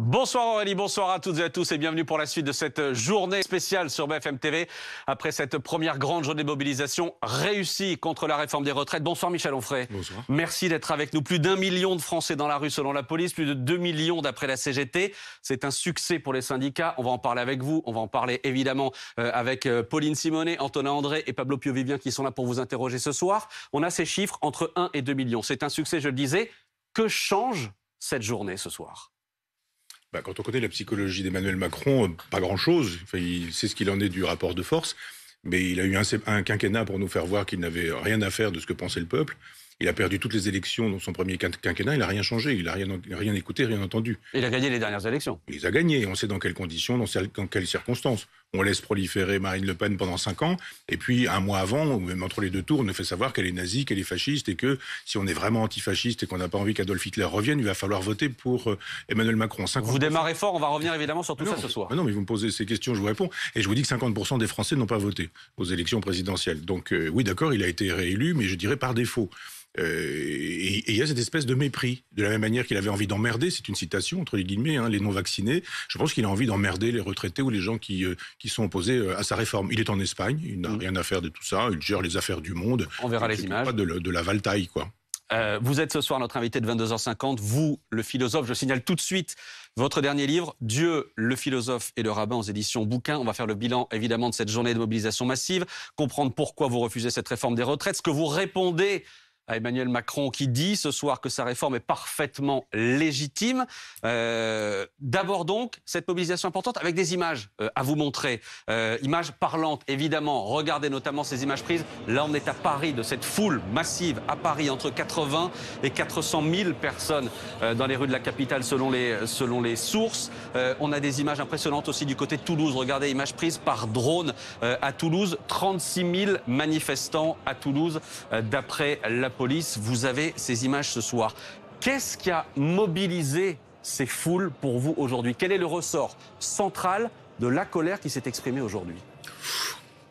Bonsoir Aurélie, bonsoir à toutes et à tous et bienvenue pour la suite de cette journée spéciale sur BFM TV après cette première grande journée de mobilisation réussie contre la réforme des retraites. Bonsoir Michel Onfray. Bonsoir. Merci d'être avec nous. Plus d'un million de Français dans la rue selon la police, plus de deux millions d'après la CGT. C'est un succès pour les syndicats. On va en parler avec vous, on va en parler évidemment euh, avec euh, Pauline Simonet, Antonin André et Pablo Pio-Vivien qui sont là pour vous interroger ce soir. On a ces chiffres entre 1 et 2 millions. C'est un succès, je le disais. Que change cette journée ce soir bah, quand on connaît la psychologie d'Emmanuel Macron, euh, pas grand-chose. il sait ce qu'il en est du rapport de force. Mais il a eu un, quinquennat pour nous faire voir qu'il n'avait rien à faire de ce que pensait le peuple. Il a perdu toutes les élections dans son premier quinquennat, il n'a rien changé, il n'a rien, rien écouté, rien entendu. Il a gagné les dernières élections. Il les a gagnées, on sait dans quelles conditions, dans quelles circonstances on laisse proliférer Marine Le Pen pendant cinq ans, et puis un mois avant, ou même entre les deux tours, on nous fait savoir qu'elle est nazie, qu'elle est fasciste, et que si on est vraiment antifasciste et qu'on n'a pas envie qu'Adolf Hitler revienne, il va falloir voter pour euh, Emmanuel Macron. Vous démarrez fort, on va revenir évidemment sur tout ça ce soir. non, mais vous me posez ces questions, je vous réponds, et je vous dis que 50% des Français n'ont pas voté aux élections présidentielles. Donc euh, oui, d'accord, il a été réélu, mais je dirais par défaut. Euh, et il y a cette espèce de mépris. De la même manière qu'il avait envie d'emmerder, c'est une citation entre les guillemets, hein, les non-vaccinés, je pense qu'il a envie d'emmerder les retraités ou les gens qui, qui sont opposés euh, à sa réforme. Il est en Espagne, il n'a mm. rien à faire de tout ça, il gère les affaires du monde. On verra les images. Pas de, la valtaille, quoi. Euh, vous êtes ce soir notre invité de 22h50, vous, le philosophe. Je signale tout de suite votre dernier livre, Dieu, le philosophe et le rabbin aux éditions Bouquin. On va faire le bilan, évidemment, de cette journée de mobilisation massive, comprendre pourquoi vous refusez cette réforme des retraites, ce que vous répondez à Emmanuel Macron qui dit ce soir que sa réforme est parfaitement légitime. Euh, D'abord donc, cette mobilisation importante avec des images euh, à vous montrer. Euh, images parlantes, évidemment. Regardez notamment ces images prises. Là, on est à Paris, de cette foule massive à Paris, entre 80 et 400 000 personnes euh, dans les rues de la capitale, selon les, selon les sources. Euh, on a des images impressionnantes aussi du côté de Toulouse. Regardez, images prises par drone à Toulouse. 36 000 manifestants à Toulouse, d'après la police. Vous avez ces images ce soir. Qu'est-ce qui a mobilisé ces foules pour vous aujourd'hui Quel est le ressort central de la colère qui s'est exprimée aujourd'hui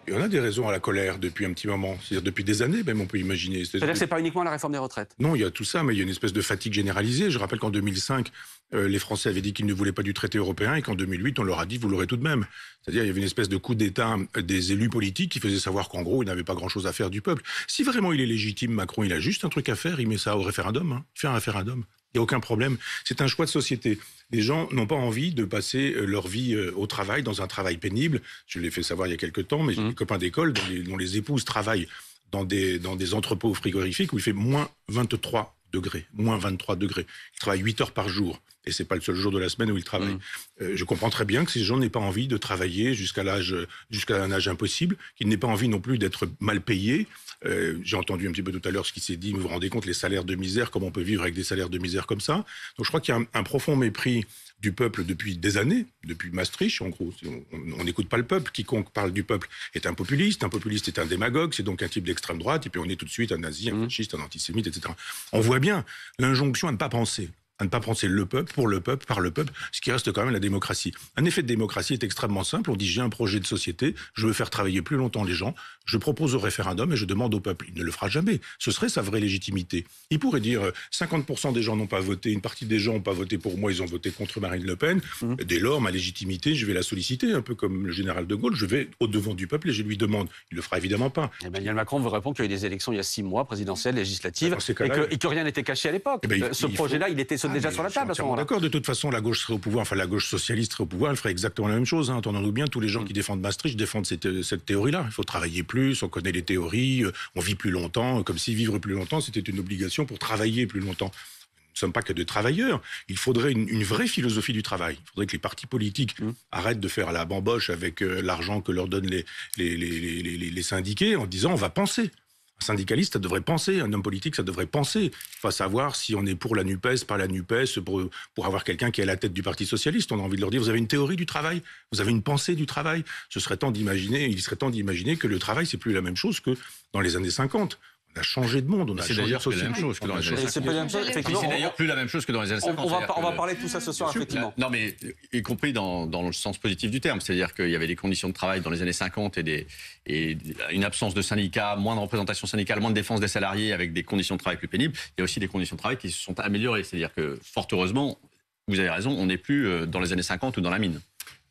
il y en a des raisons à la colère depuis un petit moment, c'est-à-dire depuis des années même, on peut imaginer. C'est-à-dire que ce n'est pas uniquement la réforme des retraites Non, il y a tout ça, mais il y a une espèce de fatigue généralisée. Je rappelle qu'en 2005, euh, les Français avaient dit qu'ils ne voulaient pas du traité européen et qu'en 2008, on leur a dit vous l'aurez tout de même. C'est-à-dire il y avait une espèce de coup d'État euh, des élus politiques qui faisait savoir qu'en gros, ils n'avaient pas grand-chose à faire du peuple. Si vraiment il est légitime, Macron, il a juste un truc à faire, il met ça au référendum, hein. il fait un référendum. Il n'y a aucun problème. C'est un choix de société. Les gens n'ont pas envie de passer euh, leur vie euh, au travail, dans un travail pénible. Je l'ai fait savoir il y a quelques temps, mais j'ai mmh. des copains d'école dont, les, épouses travaillent dans des, dans des entrepôts frigorifiques où il fait moins 23 degrés, moins 23 degrés. Ils travaillent 8 heures par jour. Et ce n'est pas le seul jour de la semaine où ils travaillent. Mmh. Euh, je comprends très bien que ces gens n'aient pas envie de travailler jusqu'à l'âge, jusqu'à un âge impossible, qu'ils n'aient pas envie non plus d'être mal payés euh, j'ai entendu un petit peu tout à l'heure ce qui s'est dit. Vous vous rendez compte, les salaires de misère, comment on peut vivre avec des salaires de misère comme ça Donc je crois qu'il y a un, profond mépris du peuple depuis des années, depuis Maastricht, en gros. On n'écoute pas le peuple. Quiconque parle du peuple est un populiste. Un populiste est un démagogue. C'est donc un type d'extrême droite. Et puis on est tout de suite un nazi, un mmh. fasciste, un antisémite, etc. On voit bien l'injonction à ne pas penser à ne pas penser le peuple, pour le peuple, par le peuple, ce qui reste quand même la démocratie. Un effet de démocratie est extrêmement simple. On dit j'ai un projet de société, je veux faire travailler plus longtemps les gens, je propose au référendum et je demande au peuple. Il ne le fera jamais. Ce serait sa vraie légitimité. Il pourrait dire 50% euh, des gens n'ont pas voté, une partie des gens n'ont pas voté pour moi, ils ont voté contre Marine Le Pen. Mmh. Dès lors, ma légitimité, je vais la solliciter, un peu comme le général de Gaulle. Je vais au devant du peuple et je lui demande. Il ne le fera évidemment pas. Emmanuel Macron vous répond qu'il y a eu des élections il y a six mois, présidentielles, législatives, bah, et que, rien n'était caché à l'époque. Eh ben, euh, ce projet-là, il était ah, déjà sur la table à ce moment-là. D'accord, de toute façon, la gauche serait au pouvoir, enfin la gauche socialiste serait au pouvoir, elle ferait exactement la même chose. Hein. Entendons-nous bien, tous les gens mmh. qui défendent Maastricht défendent cette, euh, cette théorie-là. Il faut travailler plus on connaît les théories, euh, on vit plus longtemps, comme si vivre plus longtemps, c'était une obligation pour travailler plus longtemps. Nous ne sommes pas que des travailleurs. Il faudrait une, vraie philosophie du travail. Il faudrait que les partis politiques mmh. arrêtent de faire la bamboche avec euh, l'argent que leur donnent les, les syndiqués en disant on va penser. Un syndicaliste, ça devrait penser, un homme politique, ça devrait penser. Pas savoir si on est pour la NUPES, par la NUPES, pour, pour avoir quelqu'un qui est à la tête du Parti Socialiste. On a envie de leur dire, vous avez une théorie du travail, vous avez une pensée du travail. Ce serait temps d'imaginer, il serait temps d'imaginer que le travail, c'est plus la même chose que dans les années 50 on a changé de monde, on a changé de société. C'est d'ailleurs plus la même chose que dans les années 50. On va, parler de tout ça ce soir, effectivement. Non, mais y compris dans, dans le sens positif du terme. C'est-à-dire qu'il y avait des conditions de travail dans les années 50 et, des, et une absence de syndicats, moins de représentation syndicale, moins de défense des salariés avec des conditions de travail plus pénibles. Il y a aussi des conditions de travail qui se sont améliorées. C'est-à-dire que, fort heureusement, vous avez raison, on n'est plus euh, dans les années 50 ou dans la mine.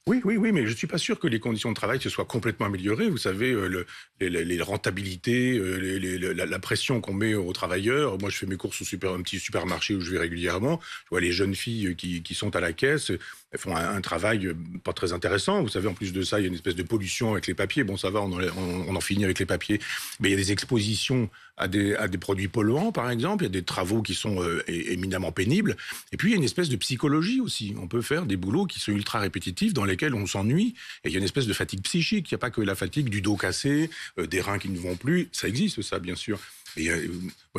Oui, oui, oui, mais je ne suis pas sûr que les conditions de travail se soient complètement améliorées. Vous savez, euh, les, rentabilités, euh, la, pression qu'on met aux travailleurs. Moi, je fais mes courses au super, un petit supermarché où je vais régulièrement. Je vois les jeunes filles qui sont à la caisse elles font un, travail euh, pas très intéressant. Vous savez, en plus de ça, il y a une espèce de pollution avec les papiers. Bon, ça va, on en, finit avec les papiers. Mais il y a des expositions à des, produits polluants, par exemple. Il y a des travaux qui sont euh, éminemment pénibles. Et puis, il y a une espèce de psychologie aussi. On peut faire des boulots qui sont ultra répétitifs, dans lesquels on s'ennuie. Et il y a une espèce de fatigue psychique. Il n'y a pas que la fatigue du dos cassé, euh, des reins qui ne vont plus. Ça existe, ça, bien sûr. moi,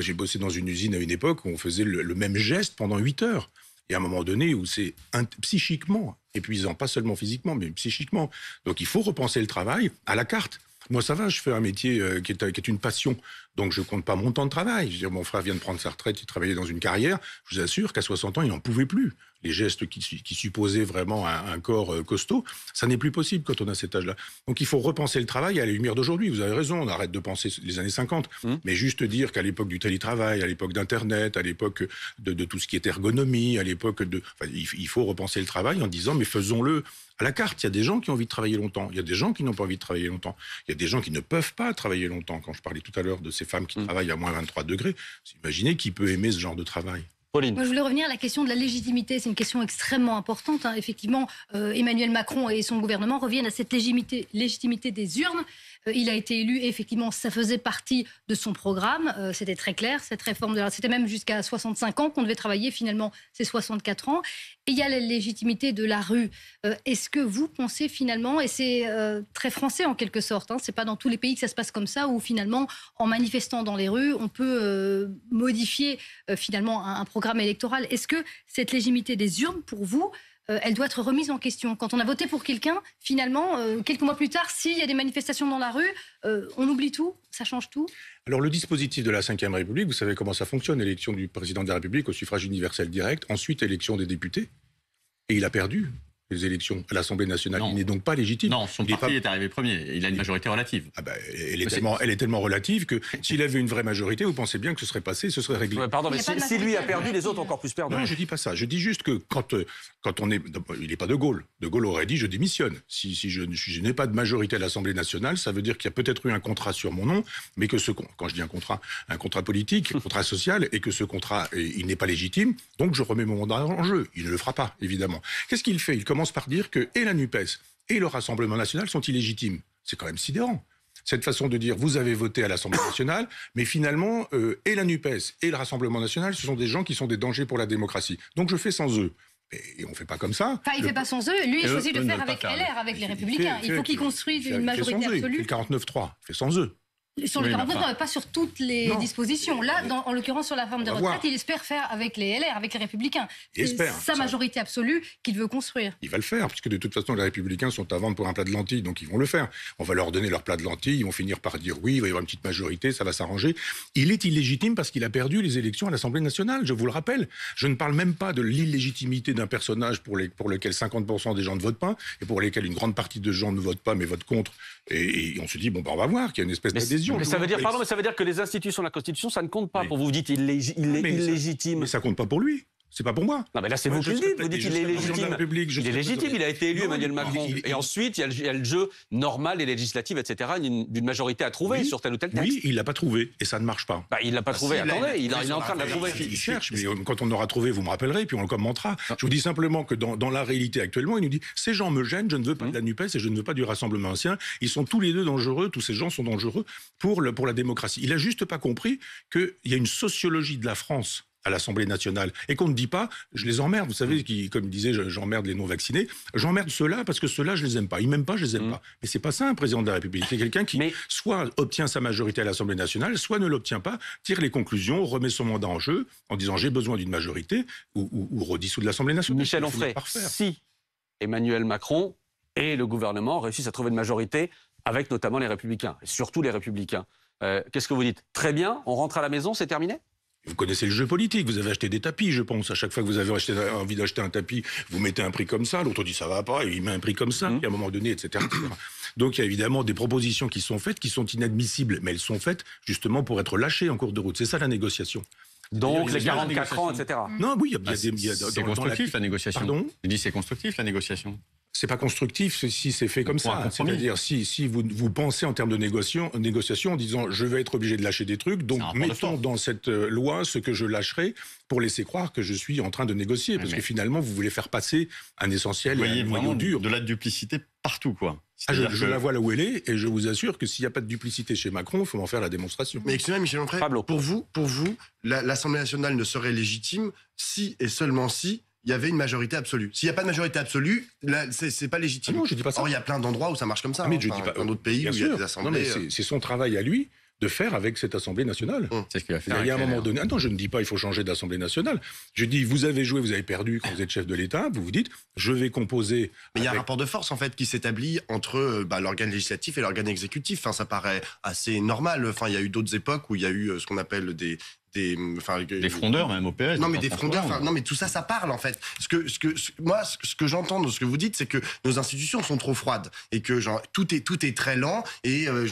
j'ai bossé dans une usine à une époque où on faisait le même geste pendant 8 heures. Il y un moment donné où c'est psychiquement épuisant, pas seulement physiquement, mais psychiquement. Donc il faut repenser le travail à la carte. Moi, ça va, je fais un métier euh, qui est, qui est une passion. Donc je compte pas mon temps de travail. mon frère vient de prendre sa retraite, il travaillait dans une carrière. Je vous assure qu'à 60 ans, il n'en pouvait plus. Les gestes qui, supposaient vraiment un, corps euh, costaud, ça n'est plus possible quand on a cet âge-là. Donc il faut repenser le travail à la lumière d'aujourd'hui. Vous avez raison, on arrête de penser les années 50. Mmh. Mais juste dire qu'à l'époque du télétravail, à l'époque d'Internet, à l'époque de, tout ce qui est ergonomie, à l'époque de... Enfin, il faut repenser le travail en disant, mais faisons-le à la carte. Il y a des gens qui ont envie de travailler longtemps. Il y a des gens qui n'ont pas envie de travailler longtemps. Il y a des gens qui ne peuvent pas travailler longtemps. Quand je parlais tout à l'heure de femmes qui mm. travaillent à moins 23 degrés. Vous imaginez qui peut aimer ce genre de travail Pauline. je voulais revenir à la question de la légitimité. C'est une question extrêmement importante. Hein. Effectivement, euh, Emmanuel Macron et son gouvernement reviennent à cette légitimité des urnes. Euh, il a été élu. Et effectivement, ça faisait partie de son programme. Euh, c'était très clair, cette réforme. De... C'était même jusqu'à 65 ans qu'on devait travailler. Finalement, c'est 64 ans. Et il y a la légitimité de la rue. Euh, est-ce que vous pensez finalement, et c'est très français en quelque sorte, hein, c'est pas dans tous les pays que ça se passe comme ça, où finalement, en manifestant dans les rues, on peut modifier finalement un programme électoral. Est-ce que cette légitimité des urnes, pour vous, euh, elle doit être remise en question. Quand on a voté pour quelqu'un, finalement, euh, quelques mois plus tard, s'il y a des manifestations dans la rue, euh, on oublie tout, ça change tout. Alors le dispositif de la Ve République, vous savez comment ça fonctionne, élection du président de la République au suffrage universel direct, ensuite élection des députés, et il a perdu les élections à l'Assemblée nationale. Il n'est donc pas légitime. Non, son parti est, arrivé premier. Il a une majorité relative. Ah bah, elle, est tellement, relative que s'il avait une vraie majorité, vous pensez bien que ce serait passé, ce serait réglé. pardon, mais si, lui a perdu, les autres encore plus perdu. Non, je dis pas ça. Je dis juste que quand, euh, quand on est... Il n'est pas De Gaulle. De Gaulle aurait dit « je démissionne si, je, n'ai pas de majorité à l'Assemblée nationale, ça veut dire qu'il y a peut-être eu un contrat sur mon nom, mais que ce... Quand je dis un contrat, un contrat politique, un contrat social, et que ce contrat, euh, il n'est pas légitime, donc je remets mon mandat en jeu. Il ne le fera pas, évidemment. Qu'est-ce qu'il fait commence par dire que et la NUPES et le Rassemblement national sont illégitimes. C'est quand même sidérant. Cette façon de dire vous avez voté à l'Assemblée nationale, mais finalement, euh, et la NUPES et le Rassemblement national, ce sont des gens qui sont des dangers pour la démocratie. Donc je fais sans eux. Et on ne fait pas comme ça. Enfin, il ne fait pas sans eux. Lui, il euh, choisit de euh, faire avec LR, avec les Républicains. Il faut qu'il construise une majorité absolue. Il fait 49-3. Il fait sans eux. Sur le pas sur toutes les dispositions. Là, en l'occurrence, sur la forme de retraites, il espère faire avec les LR, avec les Républicains. Il espère. Sa majorité absolue qu'il veut construire. Il va le faire, puisque de toute façon, les Républicains sont à vendre pour un plat de lentilles, donc ils vont le faire. On va leur donner leur plat de lentilles, ils vont finir par dire oui, il va y avoir une petite majorité, ça va s'arranger. Il est illégitime parce qu'il a perdu les élections à l'Assemblée nationale, je vous le rappelle. Je ne parle même pas de l'illégitimité d'un personnage pour, lequel 50% des gens ne votent pas, et pour lesquels une grande partie de gens ne votent pas, mais votent contre. Et, on se dit, bon, ben, on va voir qu'il y a une espèce d'adhésion. Mais ça veut dire, pardon, mais ça veut dire que les institutions, de la Constitution, ça ne compte pas pour vous. Vous dites ah, illégitime. mais ça compte pas pour lui. C'est pas pour moi. Non, mais là, c'est vous qui le dites. Vous dites qu'il est légitime. il est légitime. Il a été élu, Emmanuel Macron. et ensuite, il y, a le, jeu normal et législatif, etc., d'une majorité à trouver sur tel ou tel texte. Oui, il l'a pas trouvé. Et ça ne marche pas. Bah, il l'a pas bah, trouvé. Attendez, il, est en train de la trouver. Il cherche, mais euh, quand on aura trouvé, vous me rappellerez, puis on le commentera. Ah. Je vous dis simplement que dans, la réalité actuellement, il nous dit ces gens me gênent, je ne veux pas hum. de la NUPES et je ne veux pas du Rassemblement ancien. Ils sont tous les deux dangereux, tous ces gens sont dangereux pour, pour la démocratie. Il a juste pas compris qu'il y a une sociologie de la France à l'Assemblée nationale et qu'on ne dit pas je les emmerde. Vous savez, mm. qui, comme disait j'emmerde les non-vaccinés, j'emmerde ceux-là parce que ceux-là je les aime pas. Ils m'aiment pas, je les aime mm. pas. Mais c'est pas ça un président de la République. C'est quelqu'un qui soit obtient sa majorité à l'Assemblée nationale, soit ne l'obtient pas, tire les conclusions, remet son mandat en jeu en disant j'ai besoin d'une majorité ou, ou, redissout de l'Assemblée nationale. Michel Onfray, si Emmanuel Macron et le gouvernement réussissent à trouver une majorité avec notamment les républicains, et surtout les républicains. Euh, qu'est-ce que vous dites Très bien, on rentre à la maison, c'est terminé vous connaissez le jeu politique, vous avez acheté des tapis, je pense. À chaque fois que vous avez acheté, envie d'acheter un tapis, vous mettez un prix comme ça, l'autre dit ça va pas, il met un prix comme ça, mmh. à un moment donné, etc., Donc il y a évidemment des propositions qui sont faites, qui sont inadmissibles, mais elles sont faites justement pour être lâchées en cours de route. C'est ça la négociation. Donc les 44 ans, etc. Non, oui, il y a, des. C'est constructif la, la négociation. Pardon Je dis c'est constructif la négociation c'est pas constructif si c'est fait comme ça. C'est-à-dire si, si vous, vous pensez en termes de négociation, négociation en disant je vais être obligé de lâcher des trucs, donc mettons dans cette euh, loi ce que je lâcherai pour laisser croire que je suis en train de négocier, parce que finalement vous voulez faire passer un essentiel et un dur. De la duplicité partout, quoi. Ah, je, la vois là où elle est, et je vous assure que s'il n'y a pas de duplicité chez Macron, il faut en faire la démonstration. Mais excusez-moi, Michel Onfray, pour vous, pour vous l'Assemblée nationale ne serait légitime si et seulement si il y avait une majorité absolue. S'il n'y a pas de majorité absolue, ce c'est pas légitime. Ah non, je dis pas ça. Or, il y a plein d'endroits où ça marche comme ça. Ah, mais je dis pas. Dans d'autres pays où il y a des assemblées. Euh, c'est son travail à lui de faire avec cette Assemblée nationale. Hum. C'est ce qu'il a fait. Il y un moment euh, donné. Ah je ne dis pas il faut changer d'Assemblée nationale. Je dis vous avez joué, vous avez perdu quand vous êtes chef de l'État. Vous vous dites je vais composer. Mais il y a un rapport de force en fait qui s'établit entre euh, bah, l'organe législatif et l'organe exécutif. ça paraît assez normal. Enfin, il y a eu d'autres époques où il y a eu ce qu'on appelle des, des, frondeurs même au PS. Non mais des frondeurs, non mais tout ça, ça parle en fait. Ce que, ce que, moi, ce, que j'entends de ce que vous dites, c'est que nos institutions sont trop froides et que tout est, tout est très lent et euh,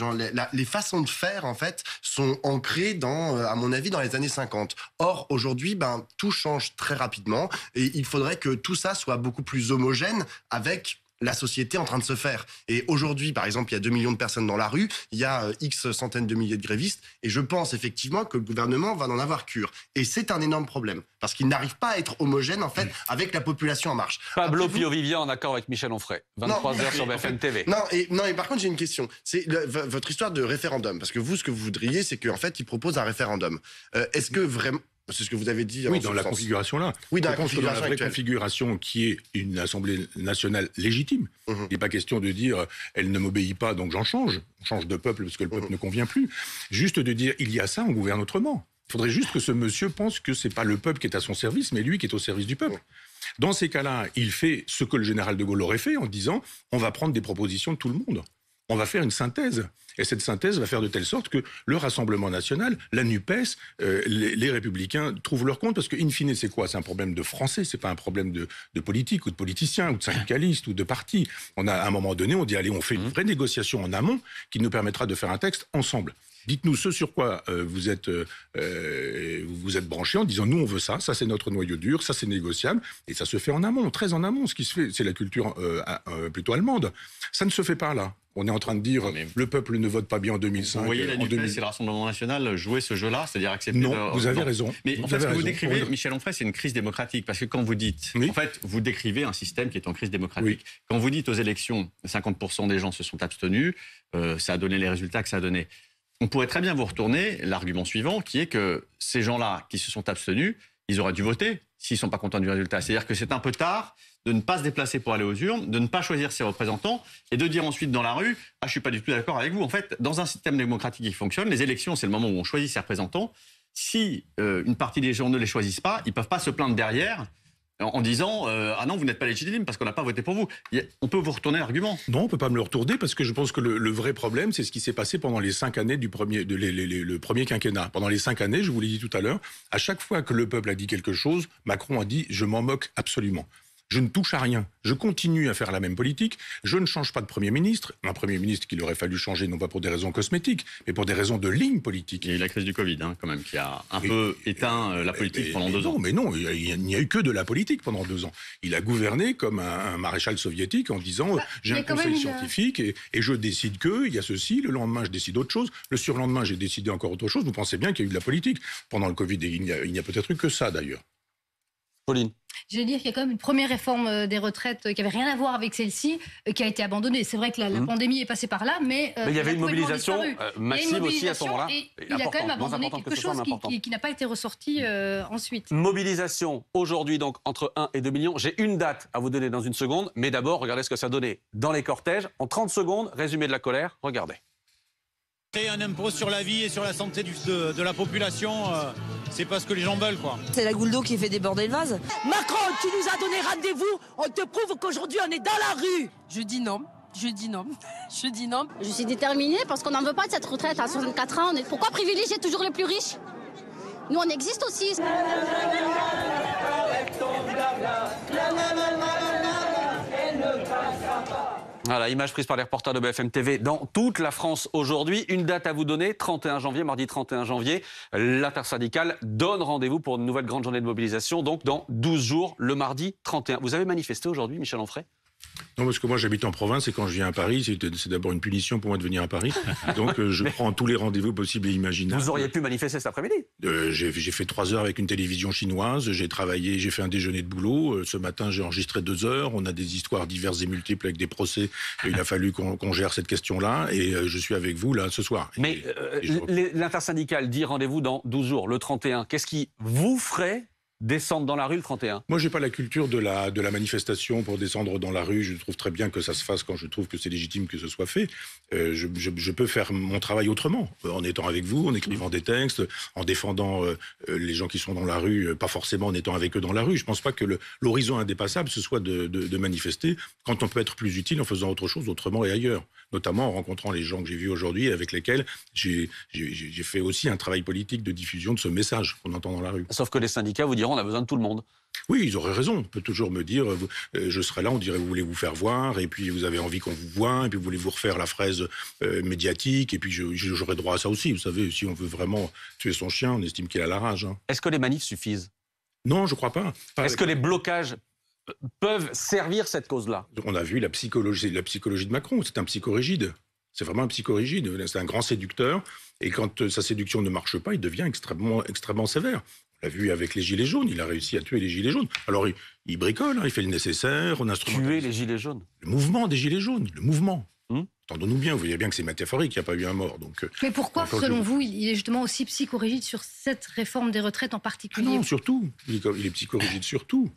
les façons de faire en fait sont ancrées dans, euh, à mon avis, dans les années 50. Or aujourd'hui, ben tout change très rapidement et il faudrait que tout ça soit beaucoup plus homogène avec la société en train de se faire. Et aujourd'hui, par exemple, il y a 2 millions de personnes dans la rue, il y a euh, X centaines de milliers de grévistes, et je pense effectivement que le gouvernement va en avoir cure. Et c'est un énorme problème, parce qu'il n'arrive pas à être homogène, en fait, mm. avec la population en marche. Pablo Pio en accord avec Michel Onfray, 23h sur BFM TV. Non et, non, et par contre, j'ai une question. C'est votre histoire de référendum, parce que vous, ce que vous voudriez, c'est qu'en fait, il propose un référendum. Euh, est-ce que vraiment... C'est ce que vous avez dit. dans la configuration là. Oui, dans la configuration, dans la vraie configuration qui est une assemblée nationale légitime. Mm-hmm. Il n'est pas question de dire euh, elle ne m'obéit pas, donc j'en change. On change de peuple parce que le peuple mm-hmm. ne convient plus. Juste de dire il y a ça, on gouverne autrement. Il faudrait juste que ce monsieur pense que c'est pas le peuple qui est à son service, mais lui qui est au service du peuple. Mm. Dans ces cas-là, il fait ce que le général de Gaulle aurait fait en disant on va prendre des propositions de tout le monde on va faire une synthèse. Et cette synthèse va faire de telle sorte que le Rassemblement national, la NUPES, euh, les, Républicains trouvent leur compte, parce que, in fine, c'est quoi C'est un problème de Français, c'est pas un problème de, de, politique ou de politicien ou de syndicaliste ou de parti. On a, à un moment donné, on dit, allez, on fait une mmh. vraie négociation en amont qui nous permettra de faire un texte ensemble. Dites-nous ce sur quoi euh, vous êtes, euh, euh, vous êtes branché en disant nous on veut ça, ça c'est notre noyau dur, ça c'est négociable et ça se fait en amont, très en amont. Ce qui se fait, c'est la culture plutôt allemande. Ça ne se fait pas là. On est en train de dire le peuple ne vote pas bien en 2005. Vous voyez le Rassemblement national jouer ce jeu-là, c'est-à-dire accepter. Non, vous avez raison. Mais en fait, ce que vous décrivez, Michel Onfray, c'est une crise démocratique parce que quand vous dites, en fait, vous décrivez un système qui est en crise démocratique. Quand vous dites aux élections, 50% des gens se sont abstenus, ça a donné les résultats que ça a donné on pourrait très bien vous retourner l'argument suivant, qui est que ces gens-là qui se sont abstenus, ils auraient dû voter s'ils ne sont pas contents du résultat. C'est-à-dire que c'est un peu tard de ne pas se déplacer pour aller aux urnes, de ne pas choisir ses représentants et de dire ensuite dans la rue Ah, je suis pas du tout d'accord avec vous. En fait, dans un système démocratique qui fonctionne, les élections, c'est le moment où on choisit ses représentants. Si euh, une partie des gens ne les choisissent pas, ils ne peuvent pas se plaindre derrière en disant euh, ah non vous n'êtes pas légitime parce qu'on n'a pas voté pour vous. On peut vous retourner l'argument. Non, on peut pas me le retourner parce que je pense que le, vrai problème c'est ce qui s'est passé pendant les cinq années du premier de le premier quinquennat. Pendant les cinq années, je vous l'ai dit tout à l'heure, à chaque fois que le peuple a dit quelque chose, Macron a dit je m'en moque absolument je ne touche à rien. Je continue à faire la même politique. Je ne change pas de Premier ministre. Un Premier ministre qu'il aurait fallu changer, non pas pour des raisons cosmétiques, mais pour des raisons de ligne politique. Il y a eu la crise du Covid, hein, quand même, qui a un peu éteint euh, la politique pendant deux non, ans. Mais non, il n'y a, eu que de la politique pendant deux ans. Il a gouverné comme un, maréchal soviétique en disant bah, euh, j'ai un conseil scientifique et, je décide que, il y a ceci, le lendemain je décide autre chose, le surlendemain j'ai décidé encore autre chose. Vous pensez bien qu'il y a eu de la politique. Pendant le Covid, Et il n'y a peut-être eu que ça d'ailleurs. Pauline je veux dire qu'il y a quand même une première réforme euh, des retraites euh, qui n'avait rien à voir avec celle-ci, euh, qui a été abandonnée. C'est vrai que la, mmh. pandémie est passée par là, mais. mais il y avait une mobilisation massive aussi à ce moment-là. Il a quand même abandonné quelque chose qui, n'a pas été ressorti ensuite. Mobilisation aujourd'hui, donc entre 1 et 2 millions. J'ai une date à vous donner dans une seconde, mais d'abord, regardez ce que ça donnait dans les cortèges. En 30 secondes, résumé de la colère, regardez. « Créer un impôt sur la vie et sur la santé de, la population, euh, c'est pas ce que les gens veulent quoi. C'est la goule d'eau qui fait déborder le vase. Macron, tu nous as donné rendez-vous, on te prouve qu'aujourd'hui on est dans la rue. Je dis non. Je dis non. Je dis non. Je suis déterminée parce qu'on n'en veut pas de cette retraite à 64 ans. Pourquoi privilégier toujours les plus riches Nous, on existe aussi. Voilà, image prise par les reporters de BFM TV dans toute la France aujourd'hui. Une date à vous donner, 31 janvier, mardi 31 janvier. syndicale donne rendez-vous pour une nouvelle grande journée de mobilisation, donc dans 12 jours, le mardi 31. Vous avez manifesté aujourd'hui, Michel Onfray non, parce que moi j'habite en province et quand je viens à Paris, c'est d'abord une punition pour moi de venir à Paris. Donc euh, je prends tous les rendez-vous possibles et imaginables. Vous auriez pu manifester cet après-midi euh, J'ai fait trois heures avec une télévision chinoise, j'ai travaillé, j'ai fait un déjeuner de boulot. Euh, ce matin, j'ai enregistré deux heures. On a des histoires diverses et multiples avec des procès. Et il a fallu qu'on gère cette question-là et je suis avec vous là ce soir. Mais l'intersyndical l'intersyndicale dit rendez-vous dans 12 jours, le 31. Qu'est-ce qui vous ferait descendre dans la rue le 31 Moi, j'ai pas la culture de la, de la manifestation pour descendre dans la rue. Je trouve très bien que ça se fasse quand je trouve que c'est légitime que ce soit fait. Euh, je, je, peux faire mon travail autrement, euh, en étant avec vous, en écrivant des textes, en défendant euh, les gens qui sont dans la rue, pas forcément en étant avec eux dans la rue. Je pense pas que l'horizon indépassable, ce soit de, de, de manifester quand on peut être plus utile en faisant autre chose autrement et ailleurs, notamment en rencontrant les gens que j'ai vus aujourd'hui et avec lesquels j'ai fait aussi un travail politique de diffusion de ce message qu'on entend dans la rue. Sauf que les syndicats vous diront on a besoin de tout le monde. Oui, ils auraient raison. On peut toujours me dire, euh, euh, je serai là, on dirait, vous voulez vous faire voir, et puis vous avez envie qu'on vous voit, et puis vous voulez vous refaire la fraise euh, médiatique, et puis j'aurais droit à ça aussi. Vous savez, si on veut vraiment tuer son chien, on estime qu'il a la rage. Hein. Est-ce que les manifs suffisent Non, je crois pas. Est-ce que les blocages peuvent servir cette cause-là On a vu la psychologie, de Macron, c'est un psychorigide. C'est vraiment un psychorigide. C'est un grand séducteur. Et quand sa séduction ne marche pas, il devient extrêmement, extrêmement sévère l'a vu avec les Gilets jaunes, il a réussi à tuer les Gilets jaunes. Alors il, bricole, hein, il fait le nécessaire, on a Tuer les Gilets jaunes Le mouvement des Gilets jaunes, le mouvement. Hmm tendons nous bien, vous voyez bien que c'est métaphorique, il n'y a pas eu un mort. Donc, euh, Mais pourquoi, selon vous, il est justement aussi psychorigide sur cette réforme des retraites en particulier ah Non, surtout. Il est, psychorégide psychorigide surtout.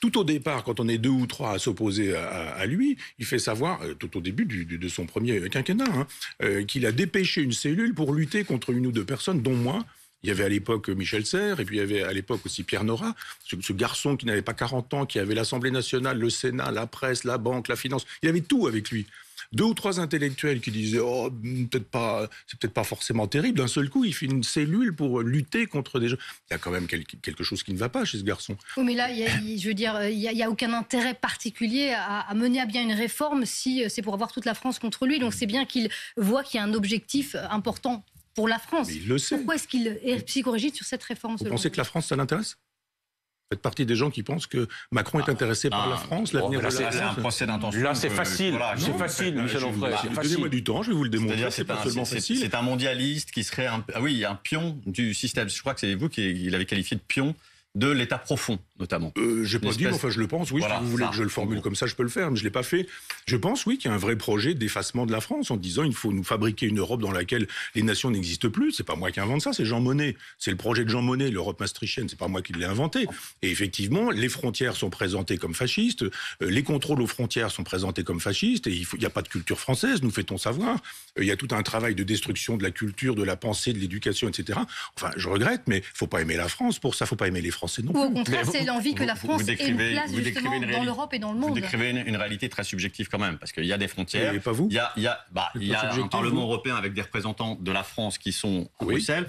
Tout au départ, quand on est deux ou trois à s'opposer à, lui, il fait savoir, euh, tout au début de son premier quinquennat, hein, euh, qu'il a dépêché une cellule pour lutter contre une ou deux personnes, dont moi, il y avait à l'époque Michel Serres, et puis il y avait à l'époque aussi Pierre Nora, ce, garçon qui n'avait pas 40 ans, qui avait l'Assemblée nationale, le Sénat, la presse, la banque, la finance. Il avait tout avec lui. Deux ou trois intellectuels qui disaient Oh, peut-être pas, c'est peut-être pas forcément terrible. D'un seul coup, il fait une cellule pour lutter contre des gens. Il y a quand même quelque chose qui ne va pas chez ce garçon. mais là, je veux dire, il n'y a, aucun intérêt particulier à, à, mener à bien une réforme si euh, c'est pour avoir toute la France contre lui. Donc mm. c'est bien qu'il voit qu'il y a un objectif important pour la France. Pourquoi est-ce qu'il est psychorigide sur cette réforme Vous pensez que la France, ça l'intéresse faites partie des gens qui pensent que Macron est ah, intéressé par ah, la France, l'avenir de la France. C'est un procès d'intention. Là, c'est facile. c'est facile, bah, Donnez-moi du temps, je vais vous le démontrer. C'est un, mondialiste qui serait un, ah un pion du système. Je crois que c'est vous qui l'avez qualifié de pion de l'État profond notamment. Euh, j'ai pas dit, enfin je le pense, oui. si vous voulez que je le formule comme ça, je peux le faire, mais je l'ai pas fait. Je pense, oui, qu'il y a un vrai projet d'effacement de la France en disant il faut nous fabriquer une Europe dans laquelle les nations n'existent plus. C'est pas moi qui invente ça, c'est Jean Monnet. C'est le projet de Jean Monnet, l'Europe maastrichtienne. C'est pas moi qui l'ai inventé. Et effectivement, les frontières sont présentées comme fascistes, euh, les contrôles aux frontières sont présentés comme fascistes, et il n'y a pas de culture française, nous fait-on savoir. Euh, il y a tout un travail de destruction de la culture, de la pensée, de l'éducation, etc. Enfin, je regrette, mais faut pas aimer la France pour ça, faut pas aimer les Français non envie que la France vous ait une place dans l'Europe et dans le monde. Vous décrivez une, réalité très subjective quand même, parce qu'il y a des frontières. Et pas vous. Il y a, y a bah, un Parlement européen avec des représentants de la France qui sont à Bruxelles.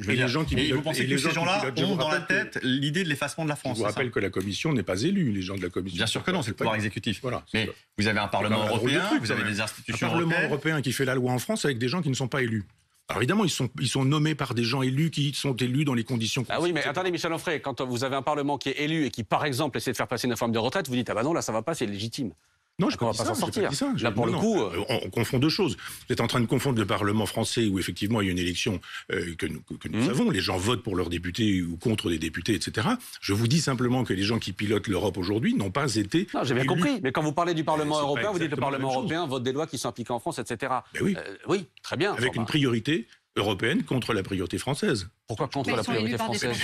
je et gens qui vous pensez que ces gens-là ont dans la tête l'idée de l'effacement de la France. Je vous rappelle que la Commission n'est pas élue, les gens de la Commission. Bien sûr que non, c'est le pouvoir exécutif. Voilà, mais vous avez un Parlement européen, vous avez des institutions. Un Parlement européen qui fait la loi en France avec des gens qui ne sont pas élus. Alors évidemment, ils sont, nommés par des gens élus qui sont élus dans les conditions. Ah oui, mais attendez, Michel Onfray, quand vous avez un Parlement qui est élu et qui, par exemple, essaie de faire passer une forme de retraite, vous dites ah bah ben non, là ça va pas, c'est légitime. Non, je ne pas s'en sortir. Ça, Là, pour le coup, euh, on, confond deux choses. Vous êtes en train de confondre le Parlement français, où effectivement il y a une élection euh, que nous, que savons, mmh. les gens votent pour leurs députés ou contre des députés, etc. Je vous dis simplement que les gens qui pilotent l'Europe aujourd'hui n'ont pas été. Non, j'ai bien compris. Mais quand vous parlez du Parlement européen, vous dites le Parlement européen vote des lois qui s'impliquent en France, etc. oui. Euh, oui, très bien. Avec une bah. priorité européenne contre la priorité française. Pourquoi contre la priorité française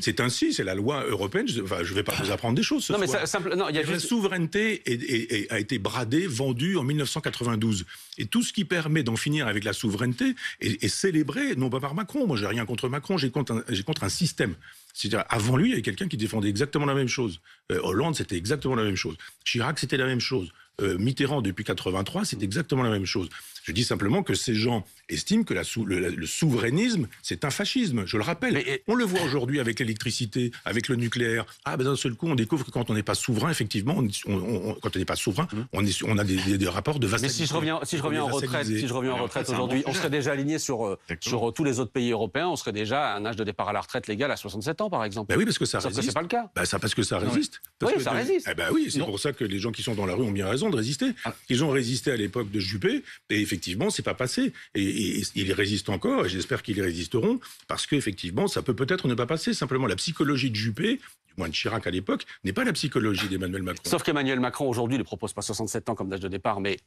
C'est ainsi, c'est la loi européenne. Je ne vais pas vous apprendre des choses. non, mais simple, non, La souveraineté a été bradée, vendue en 1992. Et tout ce qui permet d'en finir avec la souveraineté est, célébré, non pas par Macron. Moi, j'ai rien contre Macron, j'ai contre, contre un système. avant lui, il y avait quelqu'un qui défendait exactement la même chose. Euh, Hollande, c'était exactement la même chose. Chirac, c'était la même chose. Euh, Mitterrand, depuis 83, c'est exactement la même chose. Je dis simplement que ces gens estiment que la le, souverainisme, c'est un fascisme. Je le rappelle. on le voit aujourd'hui avec l'électricité, avec le nucléaire. Ah, ben d'un seul coup, on découvre que quand on n'est pas souverain, effectivement, quand on n'est pas souverain, mmh. on, est, on a des, rapports de vassalisation. Mais si je reviens, si je reviens en retraite, si je reviens en retraite aujourd'hui, on serait déjà aligné sur, euh, sur euh, tous les autres pays européens. On serait déjà à un âge de départ à la retraite légal à 67 ans, par exemple. Ben oui, parce que ça résiste. c'est pas le cas. Ben ça, parce que ça résiste. oui, ça résiste. Eh ben oui, c'est pour ça que les gens qui sont dans la rue ont bien raison de résister. Ah. Ils ont résisté à l'époque de Juppé et effectivement effectivement, c'est pas passé. Et, ils résistent encore, et j'espère qu'ils résisteront, parce qu'effectivement, ça peut peut-être ne pas passer. Simplement, la psychologie de Juppé, du moins de Chirac à l'époque, n'est pas la psychologie d'Emmanuel Macron. Sauf qu'Emmanuel Macron, aujourd'hui, ne propose pas 67 ans comme d'âge de départ, mais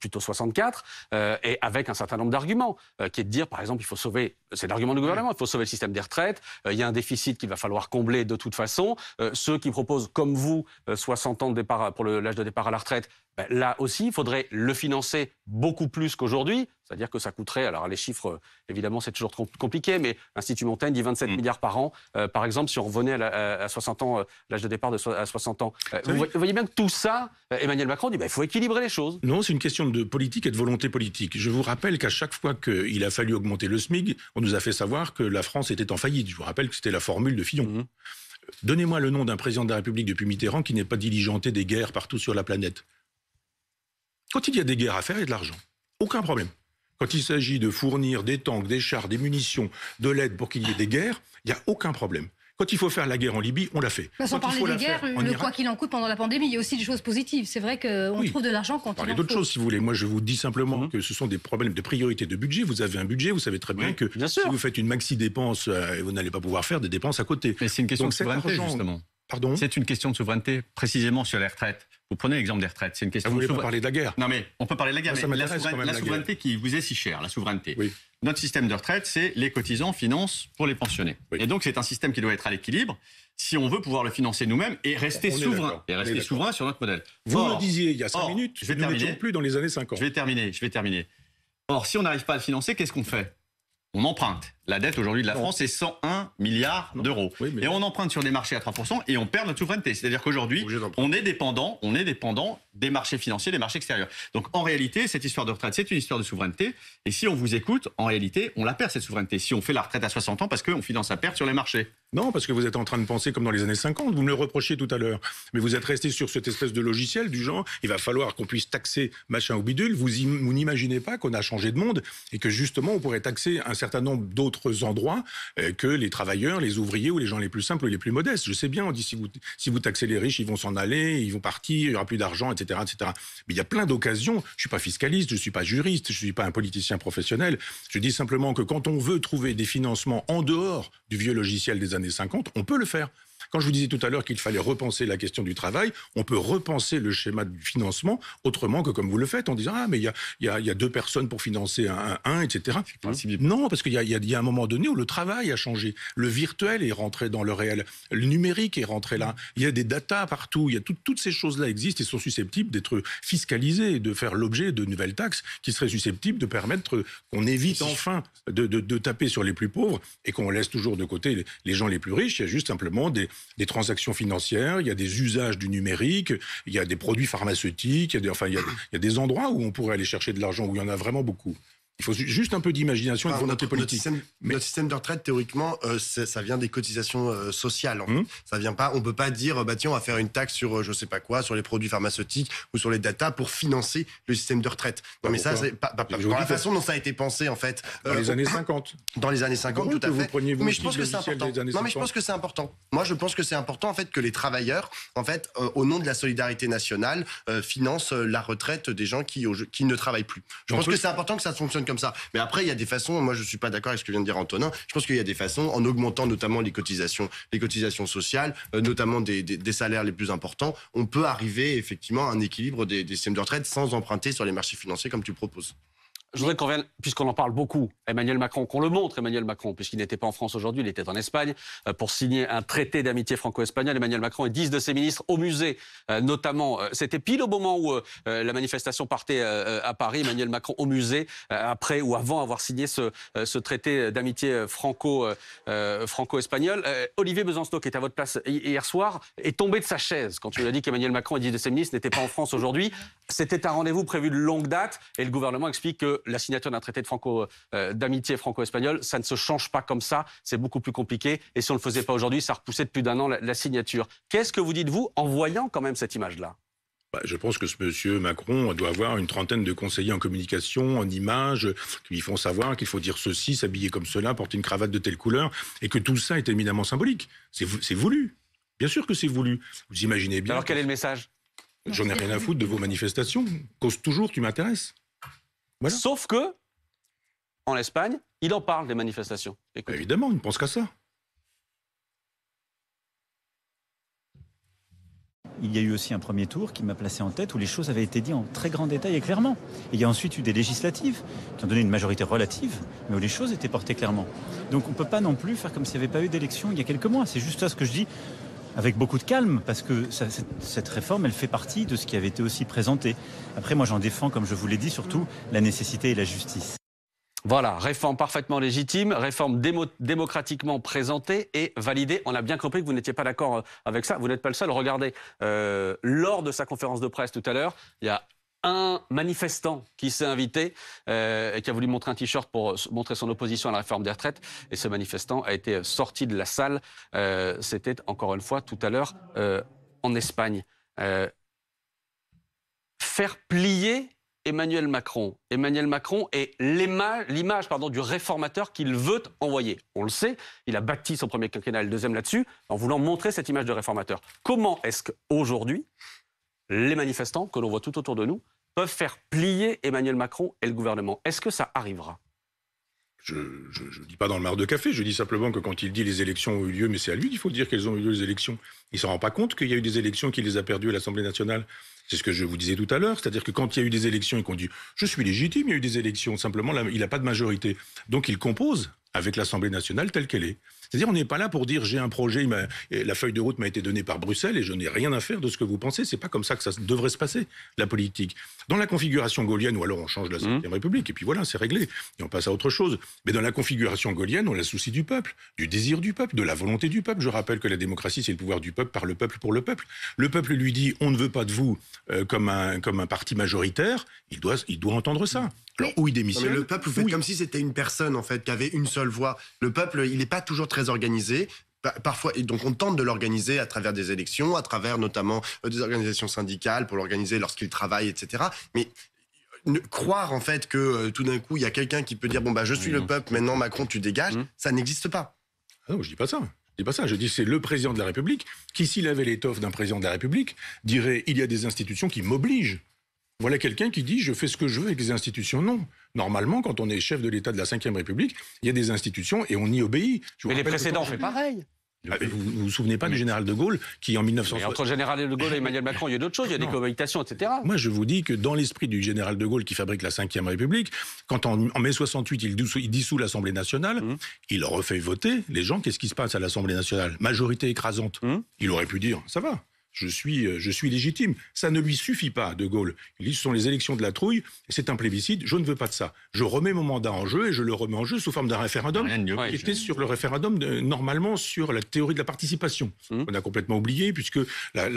plutôt 64, euh, et avec un certain nombre d'arguments, euh, qui est de dire, par exemple, il faut sauver, c'est l'argument du gouvernement, il faut sauver le système des retraites, euh, il y a un déficit qu'il va falloir combler de toute façon. ceux qui proposent, comme vous, 60 ans de départ pour l'âge de départ à la retraite, ben, là aussi, il faudrait le financer beaucoup plus qu'aujourd'hui. C'est-à-dire que ça coûterait, alors les chiffres, euh, évidemment, c'est toujours compliqué, mais l'Institut Montaigne dit 27 mm. milliards par an, euh, par exemple, si on revenait à, 60 ans, euh, l'âge de départ de à 60 ans. vous, voyez, bien que tout ça, Emmanuel Macron dit, ben, il faut équilibrer les choses. Non, c'est une question de politique et de volonté politique. Je vous rappelle qu'à chaque fois qu'il a fallu augmenter le SMIG, on nous a fait savoir que la France était en faillite. Je vous rappelle que c'était la formule de Fillon. Mm. Donnez-moi le nom d'un président de la République depuis Mitterrand qui n'est pas diligenté des guerres partout sur la planète. Quand il y a des guerres à faire, il y a de l'argent. Aucun problème. Quand il s'agit de fournir des tanks, des chars, des munitions, de l'aide pour qu'il y ait des guerres, il n'y a aucun problème. Quand il faut faire la guerre en Libye, on l'a fait. Bah, sans parler des guerres, quoi qu'il en coûte pendant la pandémie, il y a aussi des choses positives. C'est vrai qu'on trouve de l'argent quand Parlez d'autres choses, si vous voulez. Moi, je vous dis simplement mhm. que ce sont des problèmes de priorité de budget. Vous avez un budget, vous savez très bien que si vous faites une maxi dépense, euh, vous n'allez pas pouvoir faire des dépenses à côté. Mais c'est une question de souveraineté, justement. Pardon C'est une question de souveraineté, précisément sur les retraites. Vous prenez l'exemple des retraites, c'est une question. Ah, vous voulez parler de la guerre Non, mais on peut parler de la guerre. Ah, mais la, souveraineté qui vous est si chère, la souveraineté. Notre système de retraite, c'est les cotisants financent pour les pensionnés. Et donc c'est un système qui doit être à l'équilibre si on veut pouvoir le financer nous-mêmes et rester souverain et rester souverain sur notre modèle. Vous me disiez il y a cinq minutes. Je vais nous plus dans les années 50. Je vais terminer. Je vais terminer. Or, si on n'arrive pas à le financer, qu'est-ce qu'on fait On emprunte. La dette aujourd'hui de la France est 101 milliards d'euros. Et on emprunte sur des marchés à 3% et on perd notre souveraineté. C'est-à-dire qu'aujourd'hui, on est dépendant, on est dépendant des marchés financiers, des marchés extérieurs. Donc en réalité, cette histoire de retraite, c'est une histoire de souveraineté. Et si on vous écoute, en réalité, on la perd cette souveraineté. Si on fait la retraite à 60 ans, parce qu'on finance à perte sur les marchés. Non, parce que vous êtes en train de penser comme dans les années 50, vous me le reprochiez tout à l'heure. Mais vous êtes resté sur cette espèce de logiciel du genre, il va falloir qu'on puisse taxer machin ou bidule. Vous, vous n'imaginez pas qu'on a changé de monde et que justement, on pourrait taxer un certain nombre d'autres d'autres endroits euh, que les travailleurs, les ouvriers ou les gens les plus simples ou les plus modestes. Je sais bien, on dit si vous, taxez les riches, ils vont s'en aller, ils vont partir, il n'y aura plus d'argent, etc., etc. Mais il y a plein d'occasions. Je ne suis pas fiscaliste, je ne suis pas juriste, je ne suis pas un politicien professionnel. Je dis simplement que quand on veut trouver des financements en dehors du vieux logiciel des années 50, on peut le faire. Quand je vous disais tout à l'heure qu'il fallait repenser la question du travail, on peut repenser le schéma du financement autrement que comme vous le faites, en disant Ah, mais il y a, deux personnes pour financer un, un, etc. Non, parce qu'il y, a, un moment donné où le travail a changé. Le virtuel est rentré dans le réel. Le numérique est rentré là. Il y a des datas partout. Il y a toutes ces choses-là existent et sont susceptibles d'être fiscalisées et de faire l'objet de nouvelles taxes qui seraient susceptibles de permettre qu'on évite enfin de, taper sur les plus pauvres et qu'on laisse toujours de côté les gens les plus riches. Il y a juste simplement des, des transactions financières, il y a des usages du numérique, il y a des produits pharmaceutiques, il y a des, enfin, il y a des endroits où on pourrait aller chercher de l'argent, où il y en a vraiment beaucoup. Il faut juste un peu d'imagination et de politique. Notre système, notre système, de retraite, théoriquement, euh, ça vient des cotisations euh, sociales. On ne hum. Ça vient pas, on peut pas dire, bah tiens, on va faire une taxe sur je euh, je sais pas quoi, sur les produits pharmaceutiques ou sur les data pour financer le système de retraite. mais ça, c'est pas, la façon dont ça a été pensé, en fait. Dans les années 50. Dans les années 50, tout à vous fait. Preniez mais je pense que c'est important. Non, mais je pense que c'est important. Moi, je pense que c'est important, en fait, que les travailleurs, en fait, au nom de la solidarité nationale, financent la retraite des gens qui, qui ne travaillent plus. Je pense que c'est important que ça fonctionne comme mais après, il y a des façons, moi je ne suis pas d'accord avec ce que vient de dire Antonin, je pense qu'il y a des façons, en augmentant notamment les cotisations, les cotisations sociales, euh, notamment des, salaires les plus importants, on peut arriver effectivement à un équilibre des systèmes de retraite sans emprunter sur les marchés financiers comme tu proposes je voudrais qu'on revienne, puisqu'on en parle beaucoup, Emmanuel Macron, qu'on le montre, Emmanuel Macron, puisqu'il n'était pas en France aujourd'hui, il était en Espagne, euh, pour signer un traité d'amitié franco-espagnole. Emmanuel Macron et dix de ses ministres au musée, euh, notamment. Euh, c'était pile au moment où la manifestation partait à Paris, Emmanuel Macron au musée, après ou avant avoir signé ce, traité d'amitié franco espagnole Olivier Besancenot, qui était à votre place hier soir, est tombé de sa chaise quand tu lui as dit qu'Emmanuel Macron et dix de ses ministres n'étaient pas en France aujourd'hui, c'était un rendez-vous prévu de longue date et le gouvernement explique que la signature d'un traité de franco, euh, d'amitié franco-espagnole, ça ne se change pas comme ça, c'est beaucoup plus compliqué et si on ne le faisait pas aujourd'hui, ça repoussait de plus d'un an la, signature. Qu'est-ce que vous dites, vous, en voyant quand même cette image-là bah, je pense que ce monsieur Macron doit avoir une trentaine de conseillers en communication, en images, qui lui font savoir qu'il faut dire ceci, s'habiller comme cela, porter une cravate de telle couleur, et que tout ça est éminemment symbolique. C'est voulu. Bien sûr que c'est voulu. Vous imaginez bien. Alors quel est le message J'en ai rien à foutre de vos manifestations. Cause toujours, tu m'intéresses. Sauf que, en Espagne, il en parle des manifestations. Évidemment, il ne pense qu'à ça. Il y a eu aussi un premier tour qui m'a placé en tête où les choses avaient été dites en très grand détail et clairement. Et il y a ensuite eu des législatives qui ont donné une majorité relative, mais où les choses étaient portées clairement. Donc on ne peut pas non plus faire comme s'il n'y avait pas eu d'élection il y a quelques mois. C'est juste ça ce que je dis avec beaucoup de calme, parce que cette réforme, elle fait partie de ce qui avait été aussi présenté. Après, moi, j'en défends, comme je vous l'ai dit, surtout la nécessité et la justice. Voilà, réforme parfaitement légitime, réforme démocratiquement présentée et validée. On a bien compris que vous n'étiez pas d'accord euh, avec ça. Vous n'êtes pas le seul. Regardez, euh, lors de sa conférence de presse tout à l'heure, il y a un manifestant qui s'est invité euh, et qui a voulu montrer un t-shirt pour euh, montrer son opposition à la réforme des retraites. Et ce manifestant a été sorti de la salle. Euh, c'était encore une fois tout à l'heure en Espagne. faire plier Emmanuel Macron. Emmanuel Macron est l'image du réformateur qu'il veut envoyer. On le sait, il a bâti son premier quinquennat et le deuxième là-dessus, en voulant montrer cette image de réformateur. Comment est-ce qu'aujourd'hui, les manifestants que l'on voit tout autour de nous peuvent faire plier Emmanuel Macron et le gouvernement. Est-ce que ça arrivera je ne dis pas dans le marc de café, je dis simplement que quand il dit les élections ont eu lieu, mais c'est à lui qu'il faut dire qu'elles ont eu lieu, les élections. Il ne se rend pas compte qu'il y a eu des élections qu'il les a perdues à l'Assemblée nationale. C'est ce que je vous disais tout à l'heure, c'est-à-dire que quand il y a eu des élections et qu'on je suis légitime, il y a eu des élections, simplement il n'a pas de majorité. Donc il compose avec l'Assemblée nationale telle qu'elle est. C'est-à-dire, on n'est pas là pour dire j'ai un projet, la feuille de route m'a été donnée par Bruxelles et je n'ai rien à faire de ce que vous pensez. C'est pas comme ça que ça devrait se passer, la politique. Dans la configuration gaulienne, ou alors on change la 5 mmh. République, et puis voilà, c'est réglé, et on passe à autre chose. Mais dans la configuration gaulienne, on a le souci du peuple, du désir du peuple, de la volonté du peuple. Je rappelle que la démocratie, c'est le pouvoir du peuple par le peuple pour le peuple. Le peuple lui dit on ne veut pas de vous euh, comme, un, comme un parti majoritaire, il doit, il doit entendre ça. Alors, le peuple, vous faites comme si c'était une personne, en fait, qui avait une seule voix. Le peuple, il n'est pas toujours très organisé. Parfois, donc on tente de l'organiser à travers des élections, à travers notamment euh, des organisations syndicales pour l'organiser lorsqu'il travaille, etc. Mais euh, croire en fait que euh, tout d'un coup il y a quelqu'un qui peut dire bon bah je suis le peuple, maintenant Macron tu dégages, mmh. ça n'existe pas. Ah non, je dis pas ça. Je dis pas ça, je dis c'est le président de la République qui, s'il avait l'étoffe d'un président de la République, dirait il y a des institutions qui m'obligent voilà quelqu'un qui dit je fais ce que je veux avec les institutions. Non. Normalement, quand on est chef de l'État de la Ve République, il y a des institutions et on y obéit. mais les précédents, fait pareil. Ah, vous, vous vous souvenez pas du général de Gaulle qui en 1960 entre le général de Gaulle et Emmanuel Macron, il y a d'autres choses, il y a des cohabitations, etc. Moi, je vous dis que dans l'esprit du général de Gaulle qui fabrique la Ve République, quand en, en mai 68 il dissout, l'Assemblée nationale, hum. il refait voter les gens. Qu'est-ce qui se passe à l'Assemblée nationale Majorité écrasante. Hum. Il aurait pu dire ça va, je suis, euh, je suis légitime. Ça ne lui suffit pas, De Gaulle. Il dit, ce sont les élections de la trouille, c'est un plébiscite, je ne veux pas de ça. Je remets mon mandat en jeu et je le remets en jeu sous forme d'un référendum qui était sur le référendum, normalement, sur la théorie de la participation. Mmh. On a complètement oublié, puisque la,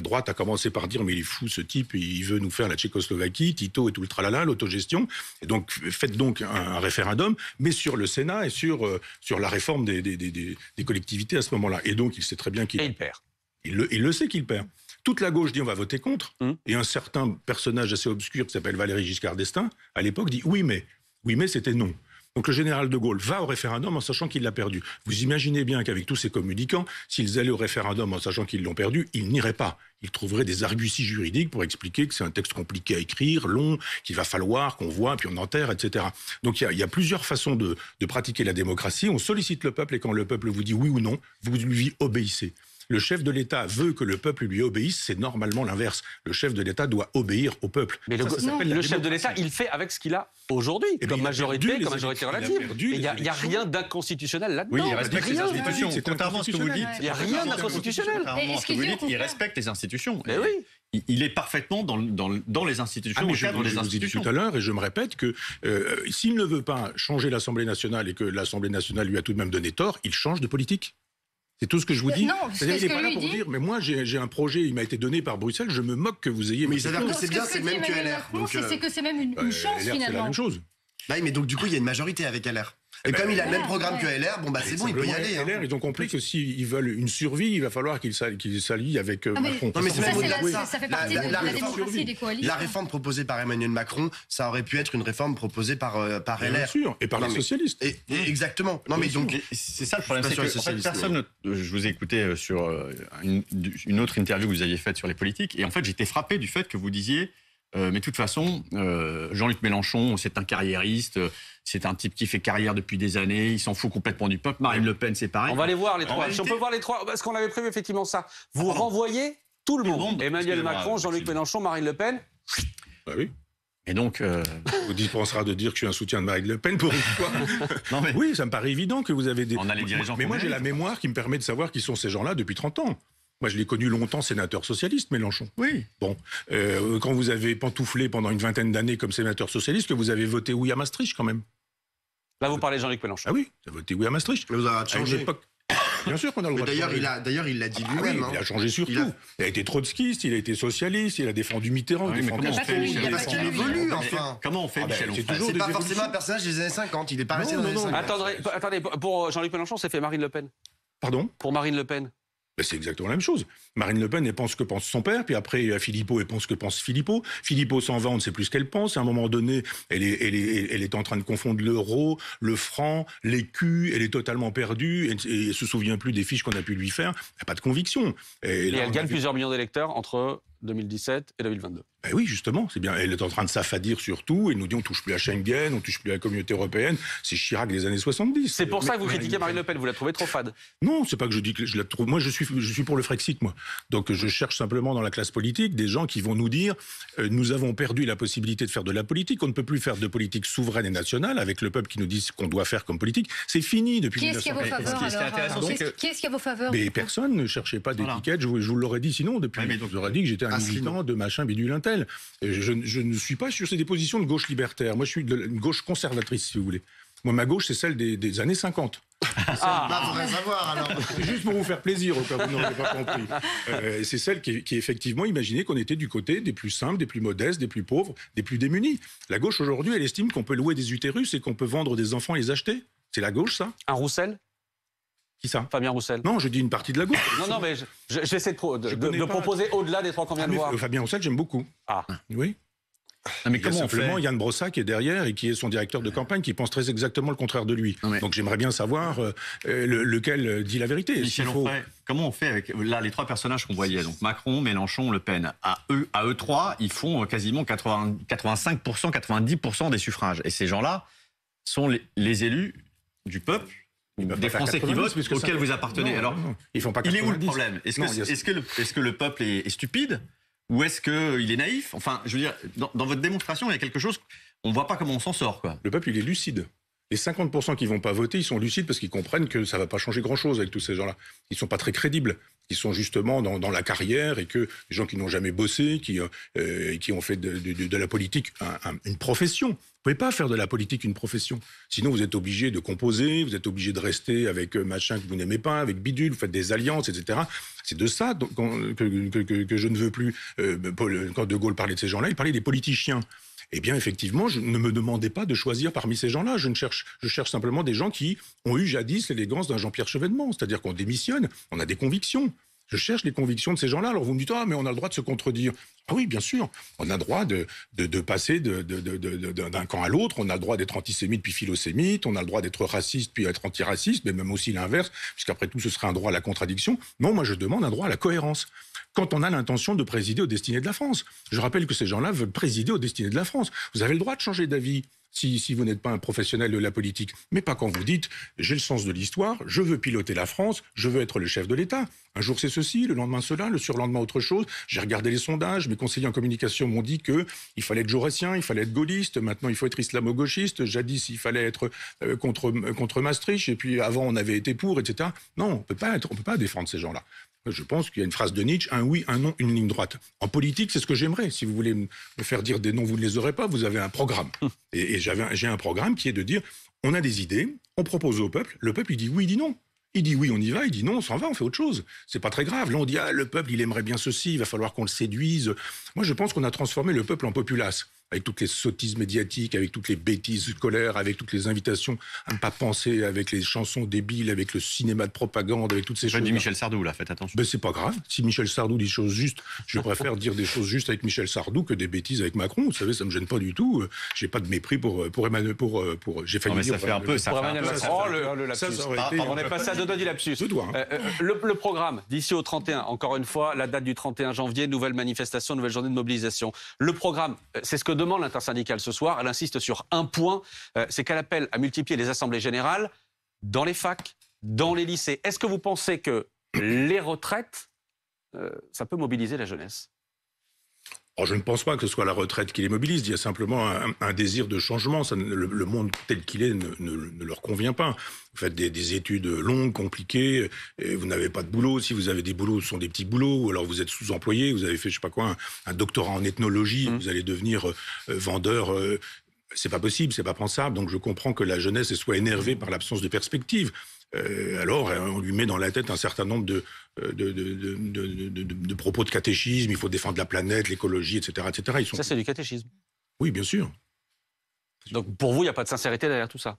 droite a commencé par dire, mais il est fou ce type, il veut nous faire la Tchécoslovaquie, Tito et tout le tralala, l'autogestion. Et donc, faites donc un, référendum, mais sur le Sénat et sur, euh, sur la réforme des, des, des collectivités à ce moment-là. Et donc, il sait très bien qu'il... Et il perd. Il le, sait qu'il perd. Toute la gauche dit on va voter contre. Hum. Et un certain personnage assez obscur qui s'appelle Valéry Giscard d'Estaing, à l'époque, dit oui mais. Oui mais c'était non. Donc le général de Gaulle va au référendum en sachant qu'il l'a perdu. Vous imaginez bien qu'avec tous ces communicants, s'ils allaient au référendum en sachant qu'ils l'ont perdu, ils n'iraient pas. Ils trouveraient des arguties juridiques pour expliquer que c'est un texte compliqué à écrire, long, qu'il va falloir qu'on voit, puis on enterre, etc. Donc il y, a plusieurs façons de, de pratiquer la démocratie. On sollicite le peuple et quand le peuple vous dit oui ou non, vous lui obéissez le chef de l'État veut que le peuple lui obéisse, c'est normalement l'inverse. Le chef de l'État doit obéir au peuple. Mais le, chef de l'État, il fait avec ce qu'il a aujourd'hui, eh comme majorité, comme majorité relative. Il n'y a, rien d'inconstitutionnel là-dedans. il respecte les institutions. ce que vous Il n'y a rien d'inconstitutionnel. Il respecte les institutions. il est parfaitement dans, les institutions. Ah, je, vous dis tout à l'heure, et je me répète que euh, s'il ne veut pas changer l'Assemblée nationale et que l'Assemblée nationale lui a tout de même donné tort, il change de politique. C'est tout ce que je vous euh, dis. Non, c'est n'est pas là pour dit... dire, mais moi j'ai un projet, il m'a été donné par Bruxelles, je me moque que vous ayez. Mais c'est bien, c'est même que LR. C'est euh, que c'est même une, chance finalement. C'est la même chose. Bah mais donc du coup, il y a une majorité avec LR. Et, eh comme ben, il a le même programme que LR, bon bah c'est bon, il peut y aller. Hein. ils ont compris que s'ils veulent une survie, il va falloir qu'ils s'allient avec euh, Macron. Non mais ça, la, ça fait partie de la, des coalitions. La réforme proposée par Emmanuel Macron, ça aurait pu être une réforme proposée par euh, par LR. Bien sûr, et par les socialistes. Mmh. exactement. Non mais donc c'est ça le problème, personne. Je vous ai écouté euh, sur une, une autre interview que vous aviez faite sur les politiques, et en fait j'étais frappé du fait que vous disiez euh, mais de toute façon, euh, Jean-Luc Mélenchon, c'est un carriériste, euh, c'est un type qui fait carrière depuis des années, il s'en fout complètement du peuple. Marine Le Pen, c'est pareil. On va aller voir, les trois. Si on peut voir les trois, parce qu'on avait prévu effectivement ça. Vous ah, renvoyez tout le, monde. Emmanuel bah, Macron, Jean-Luc Mélenchon, Marine Le Pen. Bah oui. Et donc. Vous dispensera de dire que je suis un soutien de Marine Le Pen pour une fois. Oui, ça me paraît évident que vous avez des. On a les Mais moi, j'ai la mémoire qui me permet de savoir qui sont ces gens-là depuis 30 ans. Moi, je l'ai connu longtemps sénateur socialiste, Mélenchon. Oui. Bon, euh, quand vous avez pantouflé pendant une vingtaine d'années comme sénateur socialiste, que vous avez voté oui à Maastricht quand même. Là, vous parlez Jean-Luc Mélenchon. Ah oui, vous avez voté oui à Maastricht. Mais vous avez changé. Bien sûr qu'on a le droit d'ailleurs, Il a, d'ailleurs, il l'a dit ah lui-même. Hein. Il a changé surtout. il A... été trotskiste, il a été socialiste, il a défendu Mitterrand. Ah il a défendu. fait, il qu'il évolue, enfin. comment on fait, ah ben, Michel C'est, pas forcément un personnage des années 50, il n'est pas resté dans les années Attendez, attendez pour Jean-Luc Mélenchon, c'est fait Marine Le Pen. Pardon Pour Marine Le Pen. Ben, c'est exactement la même chose. Marine Le Pen, elle pense que pense son père, puis après Philippot, elle pense que pense Philippot. Philippot s'en va, on ne sait plus ce qu'elle pense. À un moment donné, elle est, en train de confondre l'euro, le franc, l'écu, elle est totalement perdue, et, ne se souvient plus des fiches qu'on a pu lui faire. Elle n'a pas de conviction. Et, elle gagne plusieurs millions d'électeurs entre 2017 et 2022. et eh oui, justement, c'est bien. Elle est en train de s'affadir sur tout. Elle nous dit on touche plus à Schengen, on touche plus à la communauté européenne. C'est Chirac des années 70. C'est pour ça que vous critiquez Marine Le Pen. Vous la trouvez trop fade Non, c'est pas que je dis que je la trouve. Moi, je suis, je suis pour le Frexit, moi. Donc, je cherche simplement dans la classe politique des gens qui vont nous dire euh, nous avons perdu la possibilité de faire de la politique. On ne peut plus faire de politique souveraine et nationale avec le peuple qui nous dit ce qu'on doit faire comme politique. C'est fini depuis. Qui ce qui est vos faveurs ce qui a vos faveurs Mais personne. Ne cherchait pas d'étiquette. Je, vous, l'aurais dit sinon depuis. mais dit que j'étais incident de machin, bidule, intel. Je, ne suis pas sur ces dépositions positions de gauche libertaire. Moi, je suis de une gauche conservatrice, si vous voulez. Moi, ma gauche, c'est celle des, années 50. Ah. Juste pour vous faire plaisir, au cas où vous n'auriez pas compris. Euh, c'est celle qui, qui, effectivement imaginait qu'on était du côté des plus simples, des plus modestes, des plus pauvres, des plus démunis. La gauche aujourd'hui, elle estime qu'on peut louer des utérus et qu'on peut vendre des enfants et les acheter. C'est la gauche, ça Un Roussel qui ça Fabien Roussel. Non, je dis une partie de la gauche. non, non, mais j'essaie de, proposer au-delà des trois qu'on vient ah, de voir. Fabien Roussel, j'aime beaucoup. Ah. Oui. mais il y a simplement Yann Brossa qui est derrière et qui est son directeur de campagne qui pense très exactement le contraire de lui. Donc j'aimerais bien savoir euh, euh, lequel euh, dit la vérité. Michel Onfray, comment on fait avec là les trois personnages qu'on voyait donc Macron, Mélenchon, Le Pen à eux à eux trois ils font quasiment 80, 85 90 des suffrages et ces gens-là sont les élus du peuple des Français qui votent, auxquels vous appartenez. Alors, Ils font pas il est où le problème Est-ce que, le, peuple est, stupide ou est-ce qu'il est naïf Enfin, je veux dire, dans, votre démonstration, il y a quelque chose, on ne voit pas comment on s'en sort. Le peuple, il est lucide. Les 50% qui vont pas voter, ils sont lucides parce qu'ils comprennent que ça va pas changer grand-chose avec tous ces gens-là. Ils ne sont pas très crédibles. Ils sont justement dans, la carrière et que les gens qui n'ont jamais bossé, qui, euh, euh, qui ont fait de, la politique une profession. Vous pouvez pas faire de la politique une profession. Sinon, vous êtes obligé de composer, vous êtes obligé de rester avec euh, machin que vous n'aimez pas, avec bidule, vous faites des alliances, etc. C'est de ça que, je ne veux plus. quand De Gaulle parlait de ces gens-là, il parlait des politiciens eh bien effectivement, je ne me demandais pas de choisir parmi ces gens-là. Je cherche, je cherche simplement des gens qui ont eu jadis l'élégance d'un Jean-Pierre Chevènement, c'est-à-dire qu'on démissionne, on a des convictions. Je cherche les convictions de ces gens-là. Alors vous me dites, ah, mais on a le droit de se contredire. Ah oui, bien sûr. On a le droit de, passer d'un camp à l'autre. On a le droit d'être antisémite puis philosémite. On a le droit d'être raciste puis être antiraciste, mais même aussi l'inverse, puisqu'après tout, ce serait un droit à la contradiction. Non, moi, je demande un droit à la cohérence quand on a l'intention de présider aux destinées de la France. Je rappelle que ces gens-là veulent présider aux destinées de la France. Vous avez le droit de changer d'avis. Si, vous n'êtes pas un professionnel de la politique, mais pas quand vous dites j'ai le sens de l'histoire, je veux piloter la France, je veux être le chef de l'État. Un jour c'est ceci, le lendemain cela, le surlendemain autre chose. J'ai regardé les sondages, mes conseillers en communication m'ont dit que il fallait être jaurassien, il fallait être gaulliste, maintenant il faut être islamo-gauchiste, jadis il fallait être euh, contre, contre Maastricht, et puis avant on avait été pour, etc. Non, on ne peut pas défendre ces gens-là. Je pense qu'il y a une phrase de Nietzsche, un oui, un non, une ligne droite. En politique, c'est ce que j'aimerais. Si vous voulez me faire dire des noms, vous ne les aurez pas, vous avez un programme. Hum. Et, et j'ai un programme qui est de dire, on a des idées, on propose au peuple, le peuple il dit oui, il dit non. Il dit oui, on y va, il dit non, on s'en va, on fait autre chose. C'est pas très grave. Là, on dit, ah, le peuple, il aimerait bien ceci, il va falloir qu'on le séduise. Moi, je pense qu'on a transformé le peuple en populace avec toutes les sottises médiatiques, avec toutes les bêtises scolaires, avec toutes les invitations à ne pas penser, avec les chansons débiles, avec le cinéma de propagande, avec toutes ces choses. Je dis Michel Sardou, là, faites attention. Mais ben, c'est pas grave. Si Michel Sardou dit choses justes, je préfère dire des choses justes avec Michel Sardou que des bêtises avec Macron. Vous savez, ça me gêne pas du tout. J'ai pas de mépris pour, pour Emmanuel. Pour, pour, j'ai non, mais ça fait un peu, ça fait oh, le, lapsus. On euh, est passé à deux doigts du lapsus. Deux doigts, hein. euh, euh, le, le programme, d'ici au 31, encore une fois, la date du 31 janvier, nouvelle manifestation, nouvelle journée de mobilisation. Le programme, c'est ce que demande l'intersyndicale ce soir, elle insiste sur un point, euh, c'est qu'elle appelle à multiplier les assemblées générales dans les facs, dans les lycées. Est-ce que vous pensez que les retraites, euh, ça peut mobiliser la jeunesse Oh, je ne pense pas que ce soit la retraite qui les mobilise. Il y a simplement un, désir de changement. le, monde tel qu'il est ne, leur convient pas. Vous faites des, études longues, compliquées. Et vous n'avez pas de boulot. Si vous avez des boulots, ce sont des petits boulots. Ou alors vous êtes sous-employé. Vous avez fait, je sais pas quoi, un, doctorat en ethnologie. Mmh. Vous allez devenir euh, euh, vendeur euh, c'est pas possible, c'est pas pensable. Donc je comprends que la jeunesse soit énervée mmh. par l'absence de perspective. Euh, alors, hein, on lui met dans la tête un certain nombre de, euh, propos de catéchisme. Il faut défendre la planète, l'écologie, etc., etc. Ils sont... Ça, c'est du catéchisme. Oui, bien sûr. Donc, pour vous, il n'y a pas de sincérité derrière tout ça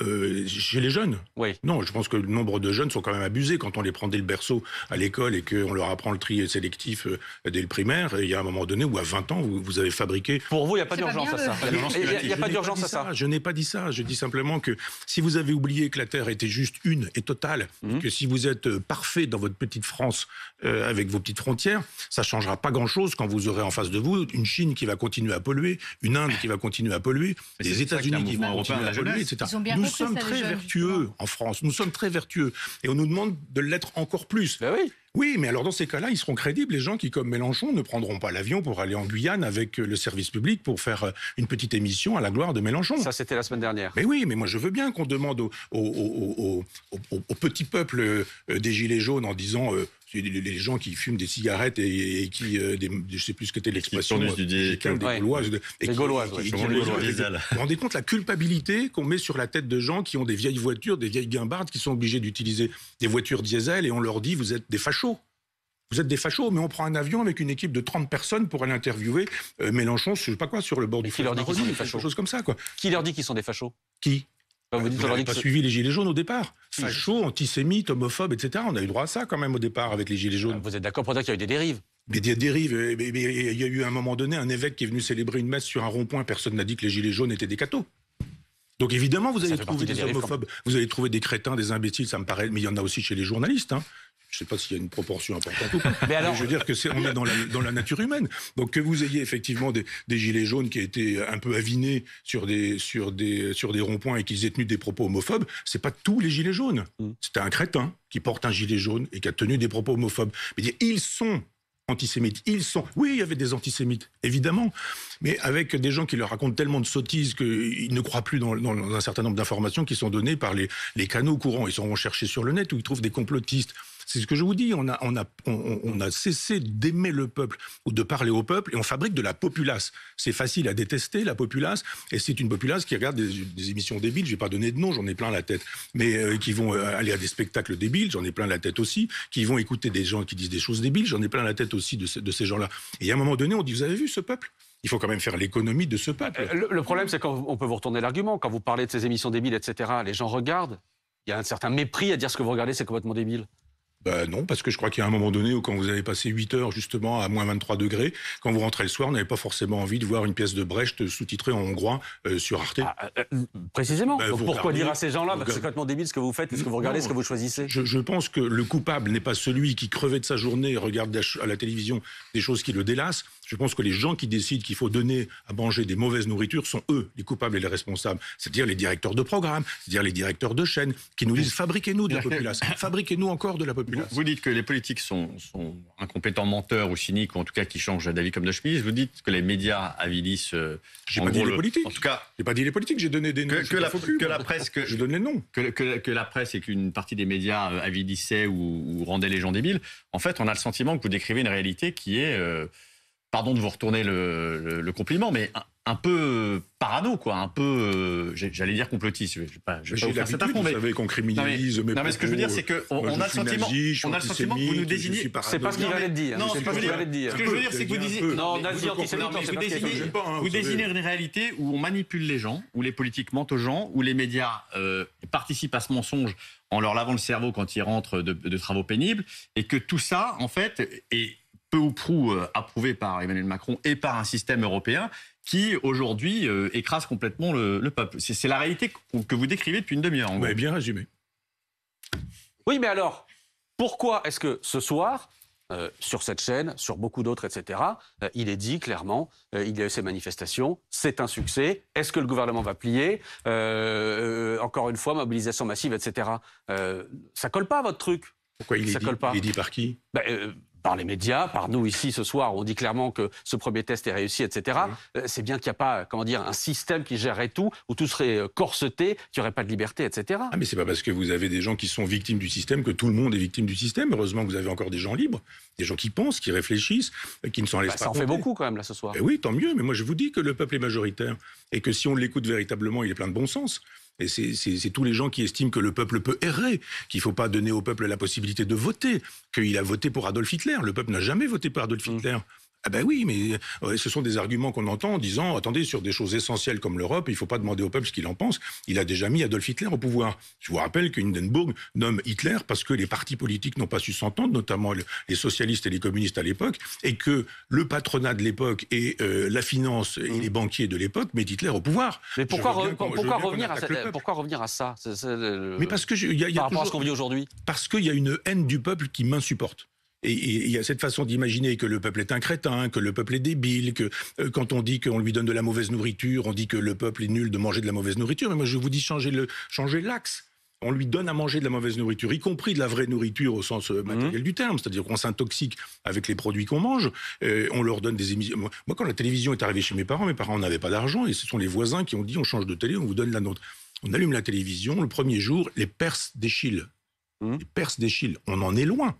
euh, chez les jeunes Oui. Non, je pense que le nombre de jeunes sont quand même abusés quand on les prend dès le berceau à l'école et qu'on leur apprend le tri sélectif euh, dès le primaire. Il y a un moment donné où à 20 ans, vous, vous avez fabriqué. Pour vous, il n'y a pas d'urgence à ça. Il n'y a, pas d'urgence à ça. Je n'ai pas dit ça. Je dis simplement que si vous avez oublié que la Terre était juste une et totale, mhm. que si vous êtes euh, parfait dans votre petite France avec vos petites frontières, ça ne changera pas grand-chose quand vous aurez en face de vous une Chine qui va continuer à polluer, une Inde qui va continuer à polluer, les États-Unis qui vont continuer à polluer, etc nous sommes très vertueux en France. Nous sommes très vertueux. Et on nous demande de l'être encore plus. Ben oui. Oui, mais alors dans ces cas-là, ils seront crédibles. Les gens qui, comme Mélenchon, ne prendront pas l'avion pour aller en Guyane avec euh, le service public pour faire euh, une petite émission à la gloire de Mélenchon. Ça, c'était la semaine dernière. Mais oui, mais moi, je veux bien qu'on demande au, petit peuple euh, des Gilets jaunes en disant les gens qui fument des cigarettes et, qui, des, je sais plus ce que c'était l'expression, du des, des Gauloises, de, Gauloises, vous rendez compte la culpabilité qu'on met sur la tête de gens qui ont des vieilles voitures, des vieilles guimbardes, qui sont obligés d'utiliser des voitures diesel et on leur dit vous êtes des fachos. Vous êtes des fachos, mais on prend un avion avec une équipe de 30 personnes pour aller interviewer euh, Mélenchon, je sais pas quoi, sur le bord du qui leur dit des chose comme ça, quoi. Qui leur dit qu'ils sont des fachos Qui bah, vous, n'avez pas suivi les Gilets jaunes au départ. Fachos, antisémites, homophobes, etc. On a eu droit à ça quand même au départ avec les Gilets jaunes. Bah, vous êtes d'accord pour dire qu'il y a eu des dérives des dérives. Euh, il y a eu à un moment donné un évêque qui est venu célébrer une messe sur un rond-point. Personne n'a dit que les Gilets jaunes étaient des cathos. Donc évidemment, vous allez trouver des, homophobes, vous allez trouver des crétins, des imbéciles, ça me paraît, mais il y en a aussi chez les journalistes. Hein. Je ne sais pas s'il y a une proportion importante Mais je veux dire que c'est, on est dans la, nature humaine. Donc que vous ayez effectivement des, gilets jaunes qui étaient un peu avinés sur des, sur des, sur des ronds-points et qu'ils aient tenu des propos homophobes, c'est pas tous les gilets jaunes. Mm. C'était un crétin qui porte un gilet jaune et qui a tenu des propos homophobes. Mais ils sont antisémites. Ils sont. Oui, il y avait des antisémites, évidemment, mais avec des gens qui leur racontent tellement de sottises qu'ils ne croient plus dans, un certain nombre d'informations qui sont données par les, les canaux courants. Ils sont recherchés sur le net où ils trouvent des complotistes. C'est ce que je vous dis. On a, on a, on, a cessé d'aimer le peuple ou de parler au peuple et on fabrique de la populace. C'est facile à détester, la populace. Et c'est une populace qui regarde des, émissions débiles. Je vais pas donner de nom, j'en ai plein la tête. Mais euh, qui vont euh, aller à des spectacles débiles, j'en ai plein la tête aussi. Qui vont écouter des gens qui disent des choses débiles, j'en ai plein la tête aussi de, ces gens-là. Et à un moment donné, on dit Vous avez vu ce peuple il faut quand même faire l'économie de ce peuple. Euh, le, le problème, c'est qu'on peut vous retourner l'argument. Quand vous parlez de ces émissions débiles, etc., les gens regardent. Il y a un certain mépris à dire ce que vous regardez, c'est complètement débile. Bah, non, parce que je crois qu'il y a un moment donné où quand vous avez passé 8 heures justement à moins 23 degrés, quand vous rentrez le soir, vous n'avez pas forcément envie de voir une pièce de Brecht sous-titrée en hongrois euh, sur Arte. Ah, euh, euh, précisément. Bah, pourquoi dire à ces gens-là Parce C'est complètement débile ce que vous faites, ce que vous regardez, ce que vous choisissez. Je, je, pense que le coupable n'est pas celui qui crevait de sa journée et regarde à la télévision des choses qui le délassent. Je pense que les gens qui décident qu'il faut donner à manger des mauvaises nourritures sont eux les coupables et les responsables. C'est-à-dire les directeurs de programmes, c'est-à-dire les directeurs de chaînes qui nous disent fabriquez-nous de la population, fabriquez-nous encore de la population. Vous, dites que les politiques sont, sont, incompétents, menteurs ou cyniques, ou en tout cas qui changent d'avis comme de chemise. Vous dites que les médias avilissent. Euh, pas dit les politiques. En tout cas, j'ai pas dit les politiques. J'ai donné des noms. Que, la, que la, presse, que, je donne les noms. Que, que la presse et qu'une partie des médias euh, avilissaient ou, rendaient les gens débiles. En fait, on a le sentiment que vous décrivez une réalité qui est euh, pardon de vous retourner le, compliment, mais un, peu parano, quoi, un peu, euh, j'allais dire complotiste. Je vais pas, je vais vous faire vous savez qu'on criminalise. Non mais, mes non, mais, ce que je veux dire, c'est que on, a le sentiment, on a le sentiment que vous nous désignez. C'est pas ce qu'il allait dire. Non, c'est pas ce qu'il allait dire. Ce que je veux dire, c'est que vous désignez. Non, vous désignez, une réalité où on manipule les gens, où les politiques mentent aux gens, où les médias euh, participent à ce mensonge en leur lavant le cerveau quand ils rentrent de travaux pénibles, et que tout ça, en fait, est peu ou prou euh, approuvé par Emmanuel Macron et par un système européen qui aujourd'hui euh, écrase complètement le, peuple. C'est la réalité que vous décrivez depuis une demi-heure. Oui, bien résumé. Oui, mais alors, pourquoi est-ce que ce soir, euh, sur cette chaîne, sur beaucoup d'autres, etc. il est dit clairement, il y a eu ces manifestations, c'est un succès. Est-ce que le gouvernement va plier Encore une fois, mobilisation massive, etc. ça colle pas à votre truc. Pourquoi il est dit, Il dit par qui ben, par les médias, par nous ici ce soir, on dit clairement que ce premier test est réussi, etc. Euh, c'est bien qu'il n'y a pas, comment dire, un système qui gérerait tout, où tout serait euh, corseté, qu'il n'y aurait pas de liberté, etc. Ah, mais c'est pas parce que vous avez des gens qui sont victimes du système que tout le monde est victime du système. Heureusement que vous avez encore des gens libres, des gens qui pensent, qui réfléchissent, euh, qui ne s'en laissent bah, pas. Ça en fait beaucoup quand même là ce soir. Eh oui, tant mieux. Mais moi je vous dis que le peuple est majoritaire et que si on l'écoute véritablement, il est plein de bon sens. Et c'est tous les gens qui estiment que le peuple peut errer, qu'il ne faut pas donner au peuple la possibilité de voter, qu'il a voté pour Adolf Hitler. Le peuple n'a jamais voté pour Adolf mm. Hitler. Ah ben oui, mais euh, ce sont des arguments qu'on entend en disant, attendez, sur des choses essentielles comme l'Europe, il ne faut pas demander au peuple ce qu'il en pense. Il a déjà mis Adolf Hitler au pouvoir. Je vous rappelle qu'Hindenburg nomme Hitler parce que les partis politiques n'ont pas su s'entendre, notamment les socialistes et les communistes à l'époque, et que le patronat de l'époque et euh, la finance et mmh. les banquiers de l'époque mettent Hitler au pouvoir. Mais pourquoi, revenir à ça Mais parce que... y a par rapport à ce qu'on vit aujourd'hui Parce qu'il y a une haine du peuple qui m'insupporte. Et il y a cette façon d'imaginer que le peuple est un crétin, que le peuple est débile, que euh, quand on dit qu'on lui donne de la mauvaise nourriture, on dit que le peuple est nul de manger de la mauvaise nourriture. Mais moi, je vous dis, changez l'axe. on lui donne à manger de la mauvaise nourriture, y compris de la vraie nourriture au sens euh, matériel mmh. du terme, c'est-à-dire qu'on s'intoxique avec les produits qu'on mange, euh, on leur donne des émissions. Moi, quand la télévision est arrivée chez mes parents, mes parents n'avaient pas d'argent, et ce sont les voisins qui ont dit on change de télé, on vous donne la nôtre. On allume la télévision, le premier jour, les Perses déchillent. Mmh. Les Perses déchillent. On en est loin.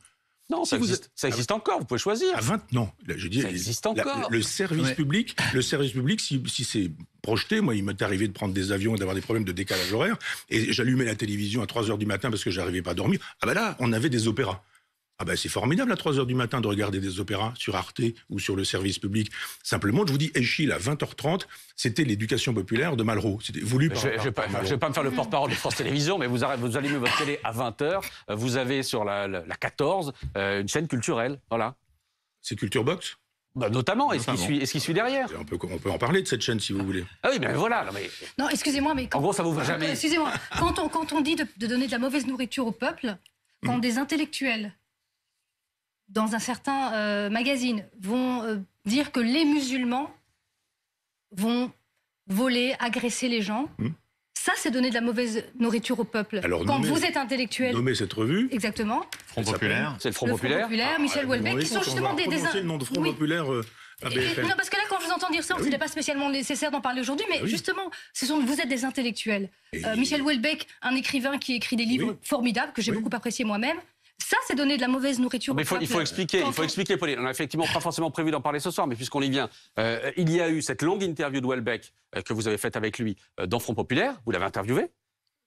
Non, ça, existe, ça existe encore, vous pouvez choisir. À ah, 20, non. Je dis, ça existe encore. le service public, le service public, si, c'est projeté, moi, il m'est arrivé de prendre des avions et d'avoir des problèmes de décalage horaire, et j'allumais la télévision à 3 heures du matin parce que j'arrivais pas à dormir. Ah ben là, on avait des opéras. Ah ben, c'est formidable à 3h du matin de regarder des opéras sur Arte ou sur le service public. Simplement, je vous dis, Eschil à 20h30, c'était l'éducation populaire de Malraux. C'était voulu Je ne vais pas, me faire le porte-parole de France Télévisions, mais vous, allez vous allumez votre télé à 20h. Euh, vous avez sur la, la, 14 euh, une chaîne culturelle. Voilà. C'est Culture Box bah, notamment, est-ce qu'il suit, suit, derrière on peut, en parler de cette chaîne si vous voulez. Ah oui, mais voilà. Non, excusez-moi, mais. En gros, ça vous euh, jamais. Excusez-moi, quand on, dit de, donner de la mauvaise nourriture au peuple, quand hmm. des intellectuels dans un certain euh, magazine, vont euh, dire que les musulmans vont voler, agresser les gens. Hmm. Ça, c'est donner de la mauvaise nourriture au peuple. Quand vous êtes intellectuel. Nommez cette revue. Exactement. Front Populaire. C'est le Front Populaire. Front Populaire, Michel ah, Houellebecq, qui sont justement des. le nom de Front Populaire. Euh, non, parce que là, quand je vous entends dire ça, ah ce n'est pas spécialement nécessaire d'en parler aujourd'hui, mais ah justement, ce sont, vous êtes des intellectuels. Michel Houellebecq, un écrivain qui écrit des livres formidables, que j'ai beaucoup apprécié moi-même, ça, c'est donner de la mauvaise nourriture. Mais il faut, il faut expliquer, il faut expliquer, Pauline. On n'a effectivement pas forcément prévu d'en parler ce soir, mais puisqu'on y vient, euh, il y a eu cette longue interview de Welbeck euh, que vous avez faite avec lui euh, dans Front Populaire. Vous l'avez interviewé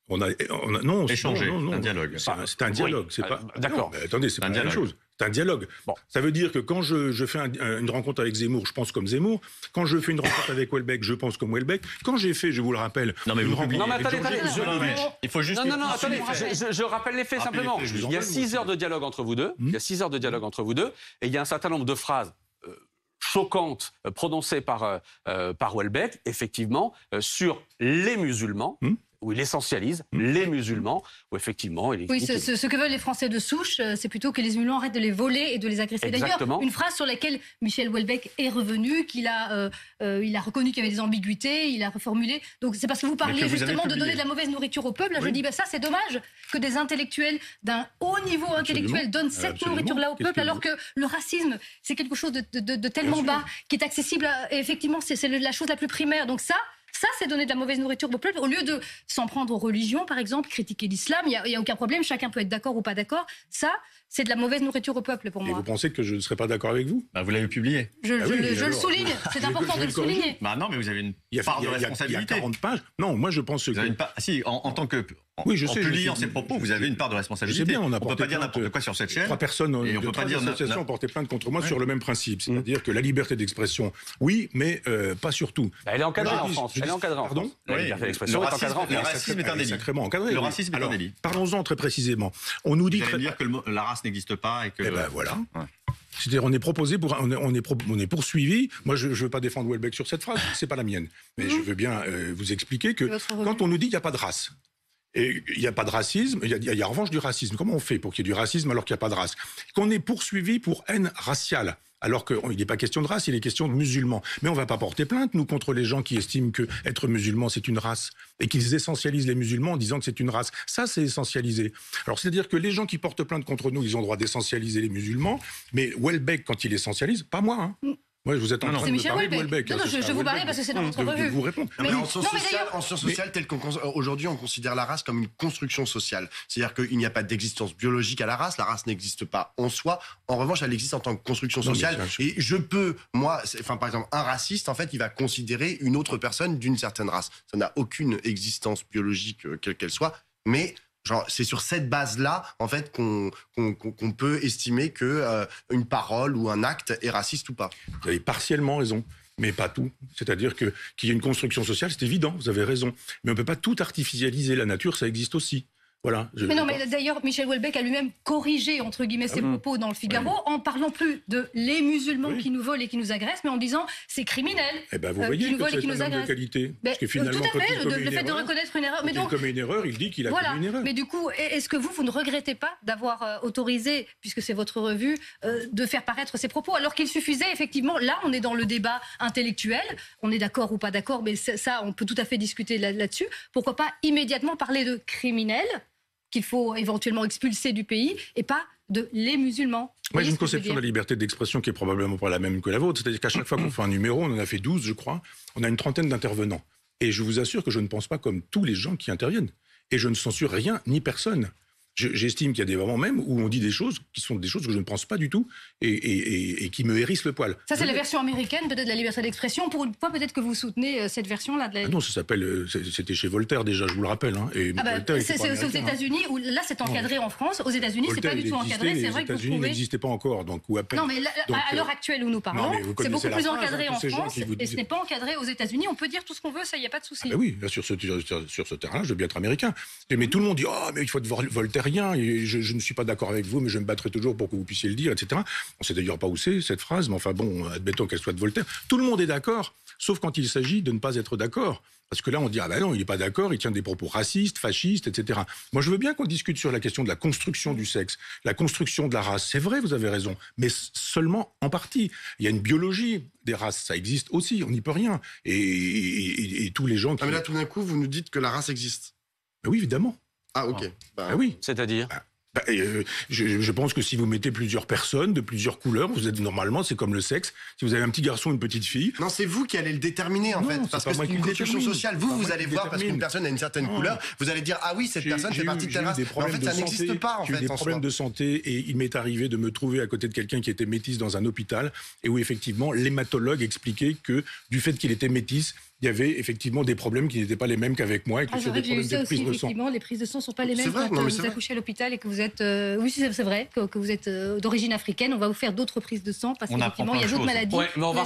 on a, on non, non, un dialogue. C'est un ah, dialogue, c'est ah, pas. D'accord. Attendez, c'est pas la même chose. C'est un dialogue. Bon. Ça veut dire que quand je, fais une rencontre avec Zemmour, je pense comme Zemmour. Quand je fais une rencontre avec Welbeck, je pense comme Welbeck. Quand j'ai fait, je vous le rappelle. Non, mais vous Non, Il faut juste. Non, non, non, attendez. Je, rappelle les faits simplement. il y a six heures de dialogue entre vous deux. Hmm. Il y a six heures de dialogue entre vous deux. Et il y a un certain nombre de phrases euh, choquantes euh, prononcées par, euh, par Welbeck, effectivement, sur les musulmans. Hmm où il essentialise mm. les musulmans, où effectivement... Il oui, ce, que veulent les Français de souche, euh, c'est plutôt que les musulmans arrêtent de les voler et de les agresser. D'ailleurs, une phrase sur laquelle Michel Houellebecq est revenu, qu'il a, euh, euh, il a reconnu qu'il y avait des ambiguïtés, il a reformulé. Donc c'est parce que vous parliez justement de donner de la mauvaise nourriture au peuple. je dis, bah, ça c'est dommage que des intellectuels d'un haut niveau intellectuel donnent cette nourriture-là au peuple, alors que le racisme, c'est quelque chose de, tellement bas, qui est accessible, et effectivement, c'est la chose la plus primaire. Donc ça, ça, c'est donner de la mauvaise nourriture au peuple. Au lieu de s'en prendre aux religions, par exemple, critiquer l'islam, il n'y a, aucun problème, chacun peut être d'accord ou pas d'accord. Ça, c'est de la mauvaise nourriture au peuple pour Et moi. vous pensez que je ne serais pas d'accord avec vous bah, Vous l'avez publié. Je, ah le souligne, c'est important de le, souligner. Bah non, mais vous avez une part de responsabilité. Il y a 40 pages. Non, moi je pense que. Ah si, en tant que oui, je en sais, publiant propos, vous avez une part de responsabilité. Bien, on ne peut pas dire n'importe quoi euh, sur cette chaîne. Trois personnes, et on euh, associations ont porté plainte contre moi sur le même principe, mmh. c'est-à-dire que la liberté d'expression, oui, mais euh, pas surtout. tout. Bah, elle est encadrée en France. Elle est encadrée en France. La liberté d'expression est encadrée en Le racisme est un délit. Le racisme est un délit. Parlons-en très précisément. On nous dit. dire que la race n'existe pas et que. Eh bien, voilà. C'est-à-dire, on est proposé pour, on est, poursuivi. Moi, je ne veux pas défendre Welbeck sur cette phrase, c'est pas la mienne. Mais mmh. je veux bien vous expliquer que quand on nous dit qu'il n'y a pas de race, et il n'y a pas de racisme, il y, a en revanche du racisme. Comment on fait pour qu'il y ait du racisme alors qu'il n'y a pas de race Qu'on est poursuivi pour haine raciale. Alors qu'il n'est pas question de race, il est question de musulmans. Mais on ne va pas porter plainte, nous, contre les gens qui estiment que être musulman, c'est une race. Et qu'ils essentialisent les musulmans en disant que c'est une race. Ça, c'est essentialisé. Alors, c'est-à-dire que les gens qui portent plainte contre nous, ils ont le droit d'essentialiser les musulmans. Mais Welbeck, quand il essentialise, pas moi. Hein. Mm. Oui, vous êtes en train de Michel parler Non, je, je vous parlais parce que c'est dans votre revue. vous répondre. Mais, en sciences sociales, on considère la race comme une construction sociale. C'est-à-dire qu'il n'y a pas d'existence biologique à la race, la race n'existe pas en soi. En revanche, elle existe en tant que construction sociale. Et je peux, moi, enfin par exemple, un raciste, en fait, il va considérer une autre personne d'une certaine race. Ça n'a aucune existence biologique, euh, quelle qu'elle soit, mais c'est sur cette base-là, en fait, qu'on peut estimer que euh, une parole ou un acte est raciste ou pas. Vous avez partiellement raison mais pas tout. C'est-à-dire que qu'il y a une construction sociale, c'est évident, vous avez raison. Mais on ne peut pas tout artificialiser. La nature, ça existe aussi. Mais non, mais d'ailleurs, Michel Houellebecq a lui-même corrigé, entre guillemets, ah ses propos dans le Figaro, en parlant plus de les musulmans qui nous volent et qui nous agressent, mais en disant c'est criminel. Eh ben, vous euh, voyez qui nous volent et qui nous ben, finalement, tout à fait, le, fait de reconnaître une erreur. Mais donc, il une erreur, il dit qu'il a commis une erreur. Mais du coup, est-ce que vous, vous ne regrettez pas d'avoir euh, autorisé, puisque c'est votre revue, euh, de faire paraître ces propos, alors qu'il suffisait, effectivement, là, on est dans le débat intellectuel, on est d'accord ou pas d'accord, mais ça, on peut tout à fait discuter là-dessus. Pourquoi pas immédiatement parler de criminel il faut éventuellement expulser du pays et pas de les musulmans. Moi, j'ai une conception de la liberté d'expression qui est probablement pas la même que la vôtre. C'est-à-dire qu'à chaque fois qu'on fait un numéro, on en a fait 12, je crois, on a une trentaine d'intervenants. Et je vous assure que je ne pense pas comme tous les gens qui interviennent. Et je ne censure rien ni personne. J'estime qu'il y a des moments même où on dit des choses qui sont des choses que je ne pense pas du tout et, et, qui me hérissent le poil. Ça, c'est la version américaine, peut-être, de la liberté d'expression. Pour une fois, peut-être que vous soutenez euh, cette version-là. De la... Ah non, ça s'appelle. Euh, c'était chez Voltaire déjà, je vous le rappelle. Hein, ah bah, c'est aux hein. États-Unis, où là, c'est encadré en France. Aux États-Unis, c'est pas du tout encadré. C'est vrai que vous n'existait pas encore, donc Non, mais à euh, l'heure actuelle où nous parlons, c'est beaucoup plus encadré en France et ce n'est pas encadré aux États-Unis. On peut dire tout ce qu'on veut, ça, il n'y a pas de souci. Ah oui, sur ce terrain-là, je veux bien être américain. Mais tout le monde dit, ah mais il faut Voltaire rien, je, ne suis pas d'accord avec vous, mais je me battrai toujours pour que vous puissiez le dire, etc. On ne sait d'ailleurs pas où c'est cette phrase, mais enfin bon, admettons qu'elle soit de Voltaire. Tout le monde est d'accord, sauf quand il s'agit de ne pas être d'accord. Parce que là, on dit, ah ben non, il n'est pas d'accord, il tient des propos racistes, fascistes, etc. Moi, je veux bien qu'on discute sur la question de la construction du sexe, la construction de la race. C'est vrai, vous avez raison, mais seulement en partie. Il y a une biologie des races, ça existe aussi, on n'y peut rien. Et, tous les gens qui... Ah mais là, tout d'un coup, vous nous dites que la race existe. oui, évidemment. Ah ok. Ah. Bah, ah oui. C'est-à-dire bah, bah, euh, je, pense que si vous mettez plusieurs personnes de plusieurs couleurs, vous êtes normalement, c'est comme le sexe. Si vous avez un petit garçon, une petite fille. Non, c'est vous qui allez le déterminer en fait, parce que c'est une question sociale. Vous, vous allez voir parce qu'une personne a une certaine couleur, vous allez dire ah oui, cette personne fait partie de ta race. en fait, ça n'existe pas en fait. J'ai eu des problèmes de santé et il m'est arrivé de me trouver à côté de quelqu'un qui était métisse dans un hôpital et où effectivement l'hématologue expliquait que du fait qu'il était métisse, il y avait effectivement des problèmes qui n'étaient pas les mêmes qu'avec moi. Et que ah, c'est de les prises de sang ne sont pas les mêmes quand euh, vous accouchez à l'hôpital et que vous êtes... Euh, oui, c'est vrai, que, vous êtes euh, d'origine africaine, on va vous faire d'autres prises de sang parce qu'effectivement, il y a d'autres maladies. mais on, va,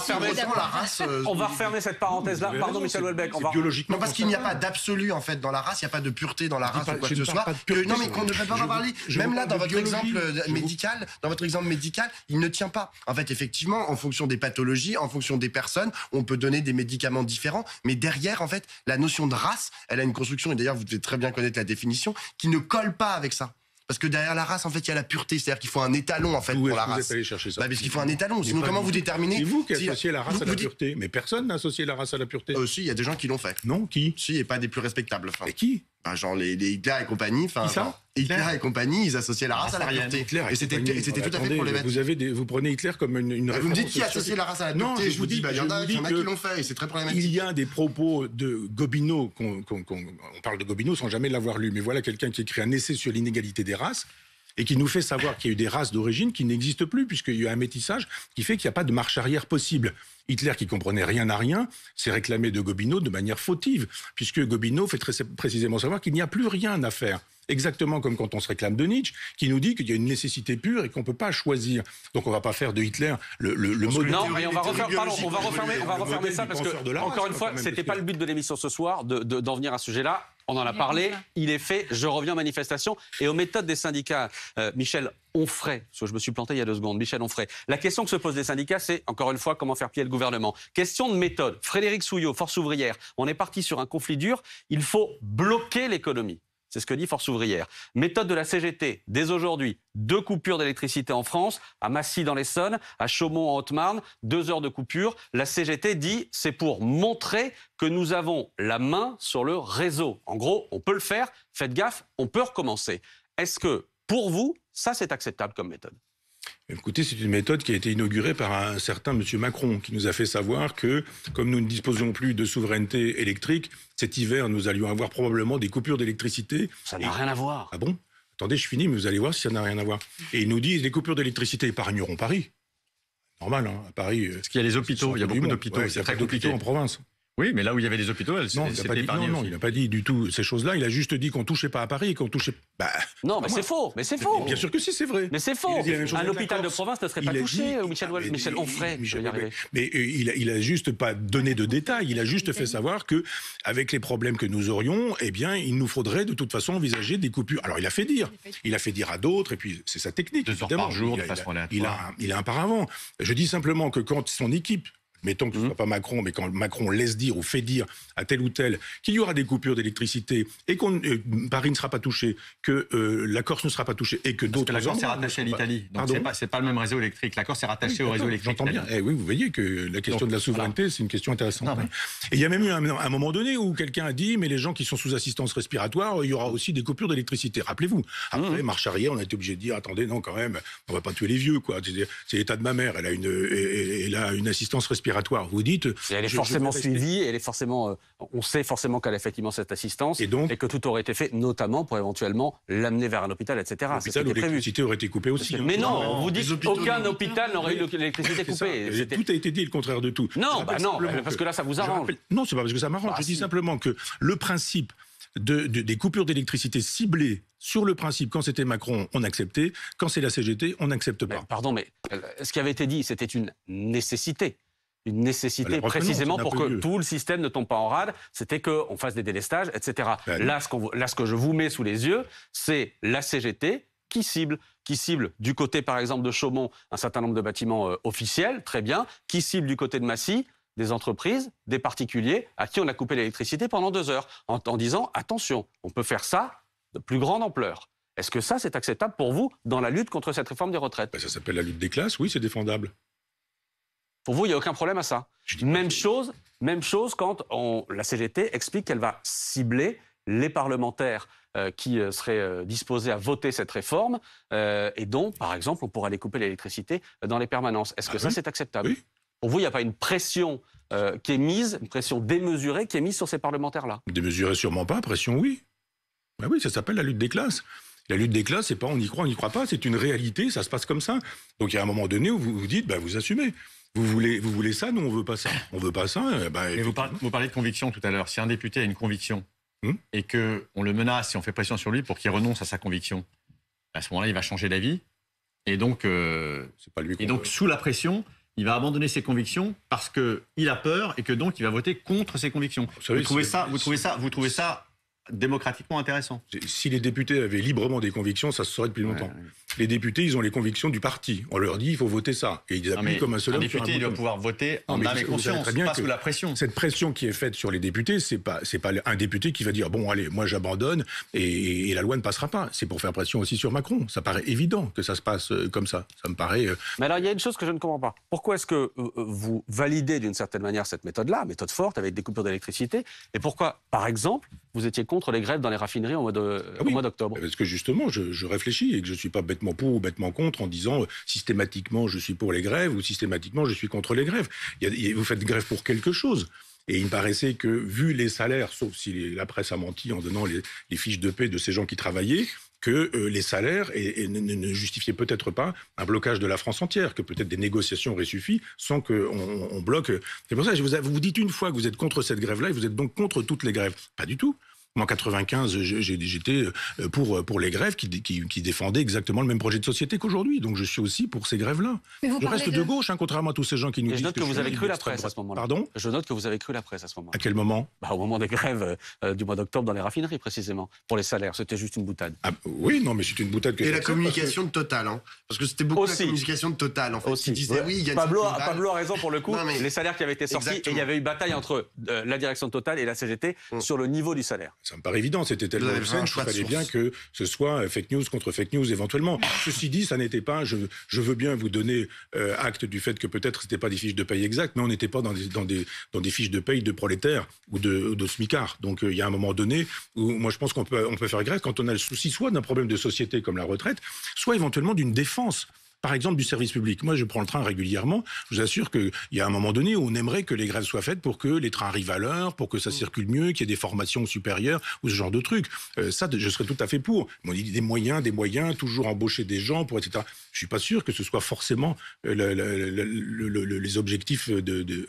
refermer, cette parenthèse-là. Pardon, Michel Houellebecq. Biologiquement. Non, parce qu'il n'y a pas d'absolu, en fait, dans la race, il n'y a pas de pureté dans la race ou quoi que ce soit. Non, mais qu'on ne peut pas parler. Même là, dans votre exemple médical, dans votre exemple médical, il ne tient pas. En fait, effectivement, en fonction des pathologies, en fonction des personnes, on peut donner des médicaments différents mais derrière, en fait, la notion de race, elle a une construction, et d'ailleurs, vous devez très bien connaître la définition, qui ne colle pas avec ça. Parce que derrière la race, en fait, il y a la pureté. C'est-à-dire qu'il faut un étalon, en fait, pour la race. chercher ça bah, parce qu'il faut un étalon. Sinon, comment vous, déterminez C'est vous qui associez la race à la pureté. Mais personne n'a associé la race à la pureté. Euh, il y a des gens qui l'ont fait. Non, qui Si, et pas des plus respectables. Enfin. Et qui genre les, les, Hitler et compagnie. Enfin, Hitler et compagnie, ils associaient la ah, race à la pureté. et c'était tout à fait problématique. Vous, avez vous prenez Hitler comme une, une Vous me dites qui associait la race à la pureté. Non, je, vous dis, bah, il y, en a qui l'ont fait et c'est très problématique. Il y a des propos de Gobineau, qu'on on parle de Gobineau sans jamais l'avoir lu, mais voilà quelqu'un qui écrit un essai sur l'inégalité des races et qui nous fait savoir qu'il y a eu des races d'origine qui n'existent plus, puisqu'il y a un métissage qui fait qu'il n'y a pas de marche arrière possible. Hitler, qui comprenait rien à rien, s'est réclamé de Gobineau de manière fautive, puisque Gobineau fait très précisément savoir qu'il n'y a plus rien à faire exactement comme quand on se réclame de Nietzsche, qui nous dit qu'il y a une nécessité pure et qu'on ne peut pas choisir. Donc on ne va pas faire de Hitler le, le, le mode Non, mais on va, refermer, ça parce que, encore une fois, ce n'était pas le but de l'émission ce soir d'en de, venir à ce sujet-là. On en a parlé, il est fait, je reviens en manifestation. Et aux méthodes des syndicats, euh, Michel Onfray, parce que je me suis planté il y a deux secondes, Michel Onfray, la question que se posent les syndicats, c'est encore une fois comment faire plier le gouvernement. Question de méthode. Frédéric Souillot, Force ouvrière, on est parti sur un conflit dur, il faut bloquer l'économie. C'est ce que dit Force ouvrière. Méthode de la CGT, dès aujourd'hui, deux coupures d'électricité en France, à Massy dans l'Essonne, à Chaumont en Haute-Marne, deux heures de coupure. La CGT dit c'est pour montrer que nous avons la main sur le réseau. En gros, on peut le faire, faites gaffe, on peut recommencer. Est-ce que pour vous, ça c'est acceptable comme méthode Écoutez, c'est une méthode qui a été inaugurée par un certain M. Macron, qui nous a fait savoir que, comme nous ne disposions plus de souveraineté électrique, cet hiver, nous allions avoir probablement des coupures d'électricité. Ça n'a rien à voir. Ah bon Attendez, je finis, mais vous allez voir si ça n'a rien à voir. Et ils nous dit « les coupures d'électricité épargneront Paris. Normal, hein, à Paris. Euh, Parce qu'il y a les hôpitaux, il y a beaucoup d'hôpitaux. c'est très d'hôpitaux en province. Oui, mais là où il y avait des hôpitaux, non, il non, il n'a pas dit du tout ces choses-là. Il a juste dit qu'on touchait pas à Paris qu'on touchait. Bah, non, mais c'est faux. Mais c'est faux. Bien sûr que si, c'est vrai. Mais c'est faux. Un hôpital de province ne serait pas touché. Michel, Michel Onfray. mais euh, il a, juste pas donné de détails. Il a juste fait savoir que avec les problèmes que nous aurions, eh bien, il nous faudrait de toute façon envisager des coupures. Alors, il a fait dire. Il a fait dire à d'autres. Et puis, c'est sa technique. Deux heures par jour, de Il a un paravent. Je dis simplement que quand son équipe mettons que ce ne mmh. soit pas Macron, mais quand Macron laisse dire ou fait dire à tel ou tel qu'il y aura des coupures d'électricité et que euh, Paris ne sera pas touché, que euh, la Corse ne sera pas touchée et que d'autres. Parce que la Corse est rattachée à bah, l'Italie. Donc c'est pas, le même réseau électrique. La Corse est rattachée au réseau électrique. J'entends bien. Eh oui, vous voyez que la question de la souveraineté, c'est une question intéressante. Hein. Et il y a même eu un, moment donné où quelqu'un a dit mais les gens qui sont sous assistance respiratoire, il y aura aussi des coupures d'électricité. Rappelez-vous. Après, mmh. marche arrière, on a été obligé de dire attendez, non, quand même, on va pas tuer les vieux, quoi. C'est l'état de ma mère. Elle a une, elle a une assistance respiratoire vous dites. elle est forcément suivie, elle est forcément. Euh, on sait forcément qu'elle a effectivement cette assistance. Et que tout aurait été fait, notamment pour éventuellement l'amener vers un hôpital, etc. L'hôpital où l'électricité aurait été coupée aussi. Hein. Mais non, vous dit qu'aucun hôpital n'aurait eu l'électricité coupée. Tout a été dit, le contraire de tout. Non, bah parce que là, ça vous arrange. Non, Non, c'est pas parce que ça m'arrange. Bah, je dis simplement que le principe. De, des coupures d'électricité ciblées sur le principe, quand c'était Macron, on acceptait, quand c'est la CGT, on n'accepte pas. pardon, mais euh, ce qui avait été dit, c'était une nécessité une nécessité précisément pour que tout le système ne tombe pas en rade, c'était qu'on fasse des délestages, etc. Ben là, ce que je vous mets sous les yeux, c'est la CGT qui cible qui cible du côté, par exemple, de Chaumont, un certain nombre de bâtiments euh, officiels, très bien, qui cible du côté de Massy, des entreprises, des particuliers, à qui on a coupé l'électricité pendant deux heures, en, disant, attention, on peut faire ça de plus grande ampleur. Est-ce que ça, c'est acceptable pour vous dans la lutte contre cette réforme des retraites ben, Ça s'appelle la lutte des classes, oui, c'est défendable. Pour vous, il n'y a aucun problème à ça. Même chose, même chose quand on, la CGT explique qu'elle va cibler les parlementaires euh, qui euh, seraient euh, disposés à voter cette réforme. et dont, par exemple, on pourra aller couper l'électricité dans les permanences. Est-ce ah que ça, c'est acceptable Pour vous, il n'y a pas une pression qui est mise, une pression démesurée qui est mise sur ces parlementaires-là Démesurée sûrement pas, pression oui. Ben oui, ça s'appelle la lutte des classes. La lutte des classes, c'est pas on y croit, on n'y croit pas, c'est une réalité, ça se passe comme ça. Donc il y a un moment donné où vous vous dites, ben, vous assumez. Vous voulez, vous voulez ça Nous, on veut pas ça. On veut pas ça. Eh ben, vous, parlez, de conviction tout à l'heure. Si un député a une conviction hmm et que on le menace et on fait pression sur lui pour qu'il renonce à sa conviction, ben, à ce moment-là, il va changer d'avis. Et donc, euh, c'est pas lui et donc sous la pression, il va abandonner ses convictions parce que il a peur et que donc il va voter contre ses convictions. vous trouvez ça, vous trouvez ça, vous trouvez ça démocratiquement intéressant. Si les députés avaient librement des convictions, ça se serait depuis longtemps. Les députés, ils ont les convictions du parti. On leur dit, il faut voter ça. Et ils appuient comme un seul Un député, il doit pouvoir voter en âme pas sous la pression. Cette pression qui est faite sur les députés, c'est pas, c'est pas un député qui va dire, bon, allez, moi j'abandonne et, la loi ne passera pas. C'est pour faire pression aussi sur Macron. Ça paraît évident que ça se passe euh, comme ça. Ça me paraît. Euh, mais alors, il y a une chose que je ne comprends pas. Pourquoi est-ce que euh, vous validez d'une certaine manière cette méthode-là, méthode forte avec des coupures d'électricité, et pourquoi, par exemple, vous étiez contre les grèves dans les raffineries au mois d'octobre. parce que justement, je, réfléchis et que je ne suis pas bêtement pour ou bêtement contre en disant euh, systématiquement je suis pour les grèves ou systématiquement je suis contre les grèves. vous faites grève pour quelque chose. Et il me paraissait que, vu les salaires, sauf si la presse a menti en donnant les, fiches de paix de ces gens qui travaillaient, que euh, les salaires et, ne, justifiaient peut-être pas un blocage de la France entière, que peut-être des négociations auraient suffi sans qu'on on bloque. C'est pour ça que vous, vous dites une fois que vous êtes contre cette grève-là et vous êtes donc contre toutes les grèves. Pas du tout. En 95, j'étais euh, pour, euh, pour les grèves qui, défendaient exactement le même projet de société qu'aujourd'hui. Donc je suis aussi pour ces grèves-là. Je reste de, gauche, hein, contrairement à tous ces gens qui nous disent. Je note que, vous avez cru la presse à ce moment-là. Pardon Je note que vous avez cru la presse à ce moment-là. À quel moment bah, Au moment des grèves euh, du mois d'octobre dans les raffineries, précisément, pour les salaires. C'était juste une boutade. Ah, oui, non, mais c'est une boutade que Et la communication de Total, hein, parce que c'était beaucoup la communication de Total, en fait. Aussi. disait, Pablo, a, Pablo a raison pour le coup. Les salaires qui avaient été sortis, et il y avait eu bataille entre la direction de Total et la CGT mm. sur le niveau du salaire. Ça me paraît évident, c'était tellement obscène je fallait bien que ce soit euh, fake news contre fake news éventuellement. Ceci dit, ça n'était pas, je, veux bien vous donner euh, acte du fait que peut-être ce n'était pas des fiches de paye exactes, mais on n'était pas dans des, des, dans des, fiches de paye de prolétaires ou de, smicards. Donc euh, il y a un moment donné où moi je pense qu'on peut, on peut faire grève quand on a le souci soit d'un problème de société comme la retraite, soit éventuellement d'une défense par exemple du service public. Moi, je prends le train régulièrement. Je vous assure qu'il y a un moment donné où on aimerait que les grèves soient faites pour que les trains arrivent à l'heure, pour que ça mm. circule mieux, qu'il y ait des formations supérieures ou ce genre de trucs. Euh, ça, je serais tout à fait pour. On dit des moyens, des moyens, toujours embaucher des gens pour etc. Je suis pas sûr que ce soit forcément euh, les objectifs de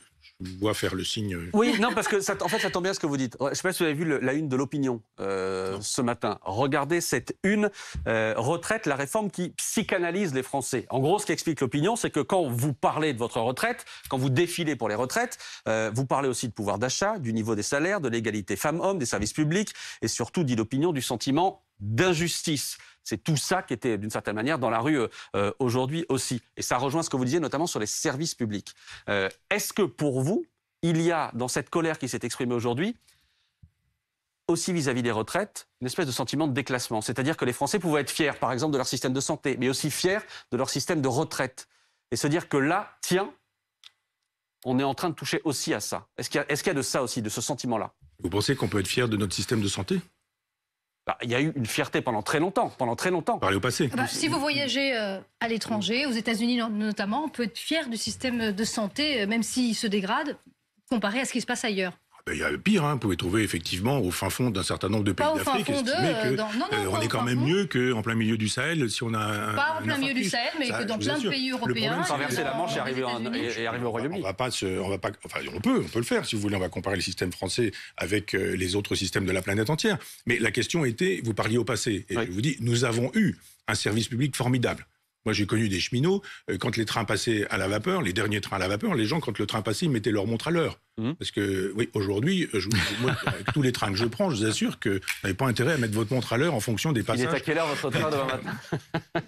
faire le signe. Oui, non, parce que ça, en fait, ça tombe bien ce que vous dites. Je ne sais pas si vous avez vu la une de l'opinion euh, ce matin. Regardez cette une euh, retraite, la réforme qui psychanalyse les Français. En gros, ce qui explique l'opinion, c'est que quand vous parlez de votre retraite, quand vous défilez pour les retraites, euh, vous parlez aussi de pouvoir d'achat, du niveau des salaires, de l'égalité femmes-hommes, des services publics et surtout, dit l'opinion, du sentiment d'injustice. C'est tout ça qui était d'une certaine manière dans la rue euh, euh, aujourd'hui aussi. Et ça rejoint ce que vous disiez notamment sur les services publics. Euh, est-ce que pour vous, il y a dans cette colère qui s'est exprimée aujourd'hui, aussi vis-à-vis des retraites, une espèce de sentiment de déclassement. C'est-à-dire que les Français pouvaient être fiers, par exemple, de leur système de santé, mais aussi fiers de leur système de retraite. Et se dire que là, tiens, on est en train de toucher aussi à ça. Est-ce qu'il y, y, a de ça aussi, de ce sentiment-là Vous pensez qu'on peut être fier de notre système de santé bah, il y a eu une fierté pendant très longtemps, pendant très longtemps. Parlez au passé. Bah, si vous voyagez euh, à l'étranger, aux États-Unis notamment, on peut être fier du système de santé, euh, même s'il se dégrade, comparé à ce qui se passe ailleurs. Ah ben, il y a le pire, hein. vous pouvez trouver effectivement au fin fond d'un certain nombre de pays d'Afrique, on est quand même mieux qu'en plein milieu du Sahel si on a un, Pas en plein milieu du Sahel, mais que dans plein de pays européens. Traverser euh, la Manche euh, et arriver, au Royaume-Uni. On va pas, on va pas, enfin, on peut, on peut le faire si vous voulez. On va comparer le système français avec euh, les autres systèmes de la planète entière. Mais la question était, vous parliez au passé, et je vous dis, nous avons eu un service public formidable. Moi, j'ai connu des cheminots, quand les trains passaient à la vapeur, les derniers trains à la vapeur, les gens, quand le train passait, ils mettaient leur montre à l'heure. Mmh. Parce que, oui, aujourd'hui, avec tous les trains que je prends, je vous assure que vous n'avez pas intérêt à mettre votre montre à l'heure en fonction des passages. Il est à quelle heure votre train demain matin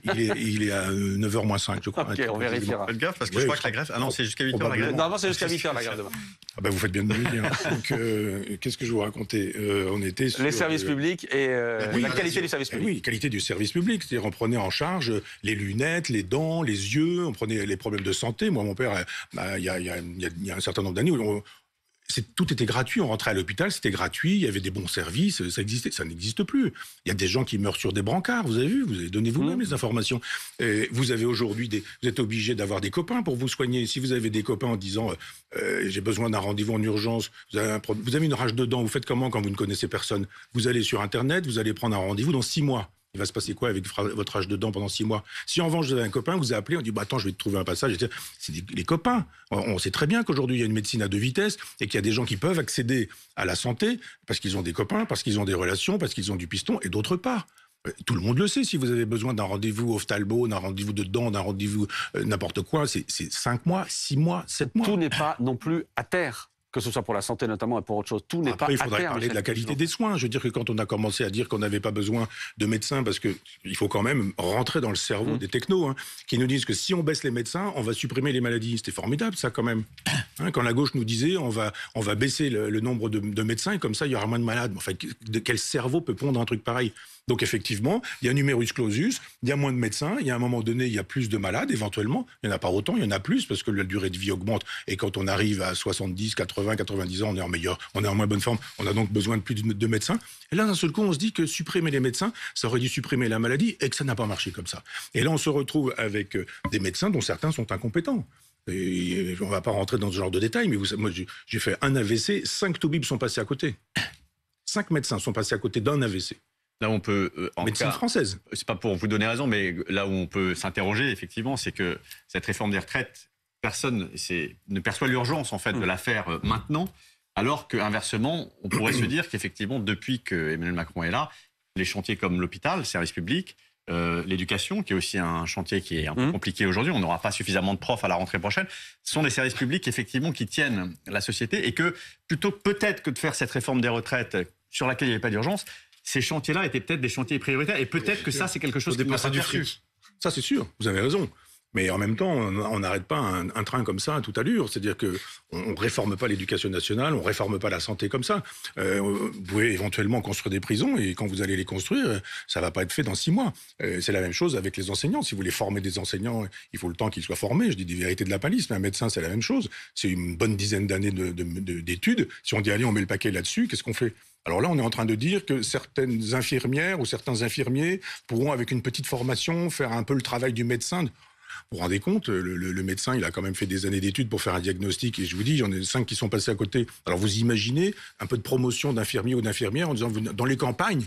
il, est, à 9h euh, moins 5, je crois. Ok, on vérifiera. Faites gaffe, parce que je crois que la grève. Ah non, c'est jusqu'à 8h la grève. Normalement, c'est jusqu'à 8h la grève demain. Ah ben, vous faites bien de me dire. Donc, euh, qu'est-ce que je vous racontais euh, On était sur. Les services publics et eh la qualité du service public. Eh oui, qualité du service public. C'est-à-dire, on prenait en charge les lunettes, les dents, les yeux, on prenait les problèmes de santé. Moi, mon père, il y, a un certain nombre d'années, tout était gratuit. On rentrait à l'hôpital, c'était gratuit. Il y avait des bons services. Ça existait, ça n'existe plus. Il y a des gens qui meurent sur des brancards. Vous avez vu Vous avez donné vous-même mmh. les informations. Et vous avez aujourd'hui Vous êtes obligé d'avoir des copains pour vous soigner. Si vous avez des copains en disant euh, euh, j'ai besoin d'un rendez-vous en urgence, vous avez, une rage dedans. Vous faites comment quand vous ne connaissez personne Vous allez sur Internet, vous allez prendre un rendez-vous dans six mois il va se passer quoi avec votre âge de dents pendant six mois Si en revanche, vous avez un copain, vous appelez, on dit bah, Attends, je vais te trouver un passage. C'est les copains. On, sait très bien qu'aujourd'hui, il y a une médecine à deux vitesses et qu'il y a des gens qui peuvent accéder à la santé parce qu'ils ont des copains, parce qu'ils ont des relations, parce qu'ils ont du piston et d'autre part. Euh, tout le monde le sait, si vous avez besoin d'un rendez-vous ophtalmo, d'un rendez-vous de dents, d'un rendez-vous euh, n'importe quoi, c'est cinq mois, six mois, sept mois. Tout n'est pas non plus à terre que ce soit pour la santé notamment et pour autre chose. Tout n'est pas. Après, il faudrait hein, parler de la qualité des soins. Je veux dire que quand on a commencé à dire qu'on n'avait pas besoin de médecins, parce qu'il faut quand même rentrer dans le cerveau mmh. des technos, hein, qui nous disent que si on baisse les médecins, on va supprimer les maladies. C'était formidable, ça, quand même. Hein, quand la gauche nous disait on va, on va baisser le, nombre de, médecins, comme ça, il y aura moins de malades. En fait, de quel cerveau peut pondre un truc pareil donc effectivement, il y a numerus clausus, il y a moins de médecins, il y a un moment donné, il y a plus de malades éventuellement, il n'y en a pas autant, il y en a plus parce que la durée de vie augmente et quand on arrive à 70, 80, 90 ans, on est en meilleure, on est en moins bonne forme, on a donc besoin de plus de médecins. Et là, d'un seul coup, on se dit que supprimer les médecins, ça aurait dû supprimer la maladie et que ça n'a pas marché comme ça. Et là, on se retrouve avec euh, des médecins dont certains sont incompétents. Et on ne va pas rentrer dans ce genre de détails, mais vous, moi, j'ai fait un AVC, cinq toubibs sont passés à côté. Cinq médecins sont passés à côté d'un AVC on peut. Euh, française. Euh, c'est pas pour vous donner raison, mais là où on peut s'interroger, effectivement, c'est que cette réforme des retraites, personne ne perçoit l'urgence, en fait, de mm. la faire euh, maintenant, alors qu'inversement, on pourrait se dire qu'effectivement, depuis que Emmanuel Macron est là, les chantiers comme l'hôpital, le service public, l'éducation, qui est aussi un chantier qui est un peu mm. compliqué aujourd'hui, on n'aura pas suffisamment de profs à la rentrée prochaine, sont des services publics effectivement qui tiennent la société et que plutôt peut-être que de faire cette réforme des retraites sur laquelle il n'y avait pas d'urgence, ces chantiers-là étaient peut-être des chantiers prioritaires. Et peut-être que ça, c'est quelque chose de pas du Ça, c'est sûr. Vous avez raison. Mais en même temps, on n'arrête pas un, train comme ça à toute allure. C'est-à-dire que on, réforme pas l'éducation nationale, on ne réforme pas la santé comme ça. Euh, vous pouvez éventuellement construire des prisons et quand vous allez les construire, ça ne va pas être fait dans six mois. Euh, c'est la même chose avec les enseignants. Si vous voulez former des enseignants, il faut le temps qu'ils soient formés. Je dis des vérités de la palisse, mais un médecin, c'est la même chose. C'est une bonne dizaine d'années d'études. De, si on dit allez, on met le paquet là-dessus, qu'est-ce qu'on fait alors là, on est en train de dire que certaines infirmières ou certains infirmiers pourront, avec une petite formation, faire un peu le travail du médecin. Vous vous rendez compte, le, médecin, il a quand même fait des années d'études pour faire un diagnostic. Et je vous dis, il y en a cinq qui sont passés à côté. Alors vous imaginez un peu de promotion d'infirmiers ou d'infirmières en disant, dans les campagnes,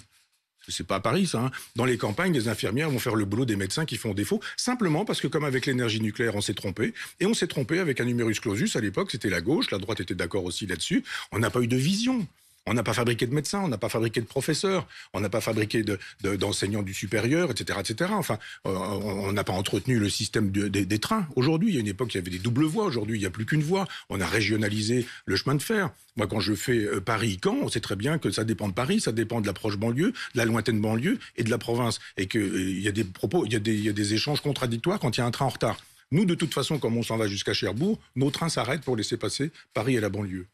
c'est pas à Paris ça, hein, dans les campagnes, les infirmières vont faire le boulot des médecins qui font défaut, simplement parce que comme avec l'énergie nucléaire, on s'est trompé, et on s'est trompé avec un numerus clausus à l'époque, c'était la gauche, la droite était d'accord aussi là-dessus, on n'a pas eu de vision. On n'a pas fabriqué de médecins, on n'a pas fabriqué de professeurs, on n'a pas fabriqué d'enseignants du supérieur, etc. etc. Enfin, euh, on n'a pas entretenu le système des, trains. Aujourd'hui, il y a une époque, il y avait des doubles voies. Aujourd'hui, il n'y a plus qu'une voie. On a régionalisé le chemin de fer. Moi, quand je fais euh, Paris-Caen, on sait très bien que ça dépend de Paris, ça dépend de la proche banlieue, de la lointaine banlieue et de la province. Et qu'il euh, y a des propos, il y, a des, y a des échanges contradictoires quand il y a un train en retard. Nous, de toute façon, comme on s'en va jusqu'à Cherbourg, nos trains s'arrêtent pour laisser passer Paris et la banlieue.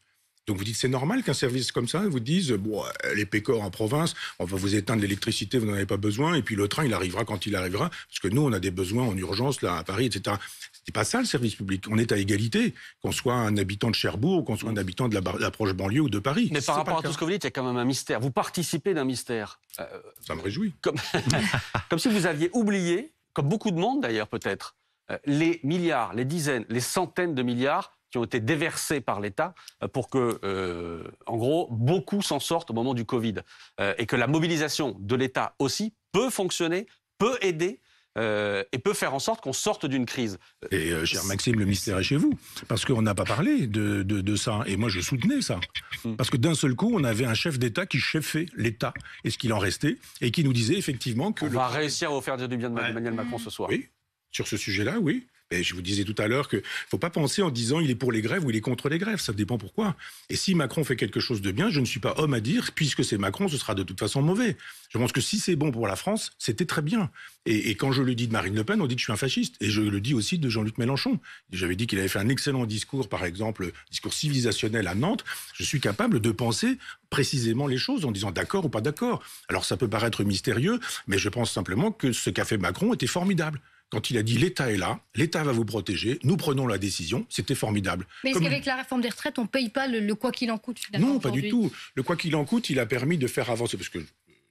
Donc vous dites, c'est normal qu'un service comme ça vous dise, bon, euh, les pécores en province, on va vous éteindre l'électricité, vous n'en avez pas besoin, et puis le train, il arrivera quand il arrivera, parce que nous, on a des besoins en urgence, là, à Paris, etc. Ce n'est pas ça le service public. On est à égalité, qu'on soit un habitant de Cherbourg, qu'on soit un habitant de la, proche banlieue ou de Paris. Mais par rapport à tout ce que vous dites, il y a quand même un mystère. Vous participez d'un mystère. Euh, ça me réjouit. comme si vous aviez oublié, comme beaucoup de monde d'ailleurs peut-être, euh, les milliards, les dizaines, les centaines de milliards qui ont été déversés par l'État euh, pour que, euh, en gros, beaucoup s'en sortent au moment du Covid. Euh, et que la mobilisation de l'État aussi peut fonctionner, peut aider. et peut faire en sorte qu'on sorte d'une crise. Et cher Maxime, le mystère est chez vous, parce qu'on n'a pas parlé de, ça, et moi je soutenais ça, hmm. parce que d'un seul coup, on avait un chef d'État qui chefait l'État, et ce qu'il en restait, et qui nous disait effectivement que... On va réussir à vous faire dire du bien de Emmanuel Macron ce soir. Oui, sur ce sujet-là, oui. Ben, je vous disais tout à l'heure qu'il ne faut pas penser en disant il est pour les grèves ou il est contre les grèves. Ça dépend pourquoi. Et si Macron fait quelque chose de bien, je ne suis pas homme à dire, puisque c'est Macron, ce sera de toute façon mauvais. Je pense que si c'est bon pour la France, c'était très bien. Et, et, quand je le dis de Marine Le Pen, on dit que je suis un fasciste. Et je le dis aussi de Jean-Luc Mélenchon. J'avais dit qu'il avait fait un excellent discours, par exemple, discours civilisationnel à Nantes. Je suis capable de penser précisément les choses en disant d'accord ou pas d'accord. Alors ça peut paraître mystérieux, mais je pense simplement que ce qu'a fait Macron était formidable quand il a dit l'État est là, l'État va vous protéger, nous prenons la décision, c'était formidable. Mais est-ce qu'avec la réforme des retraites, on ne paye pas le, quoi qu'il en coûte Non, pas du tout. Le quoi qu'il en coûte, il a permis de faire avancer, parce que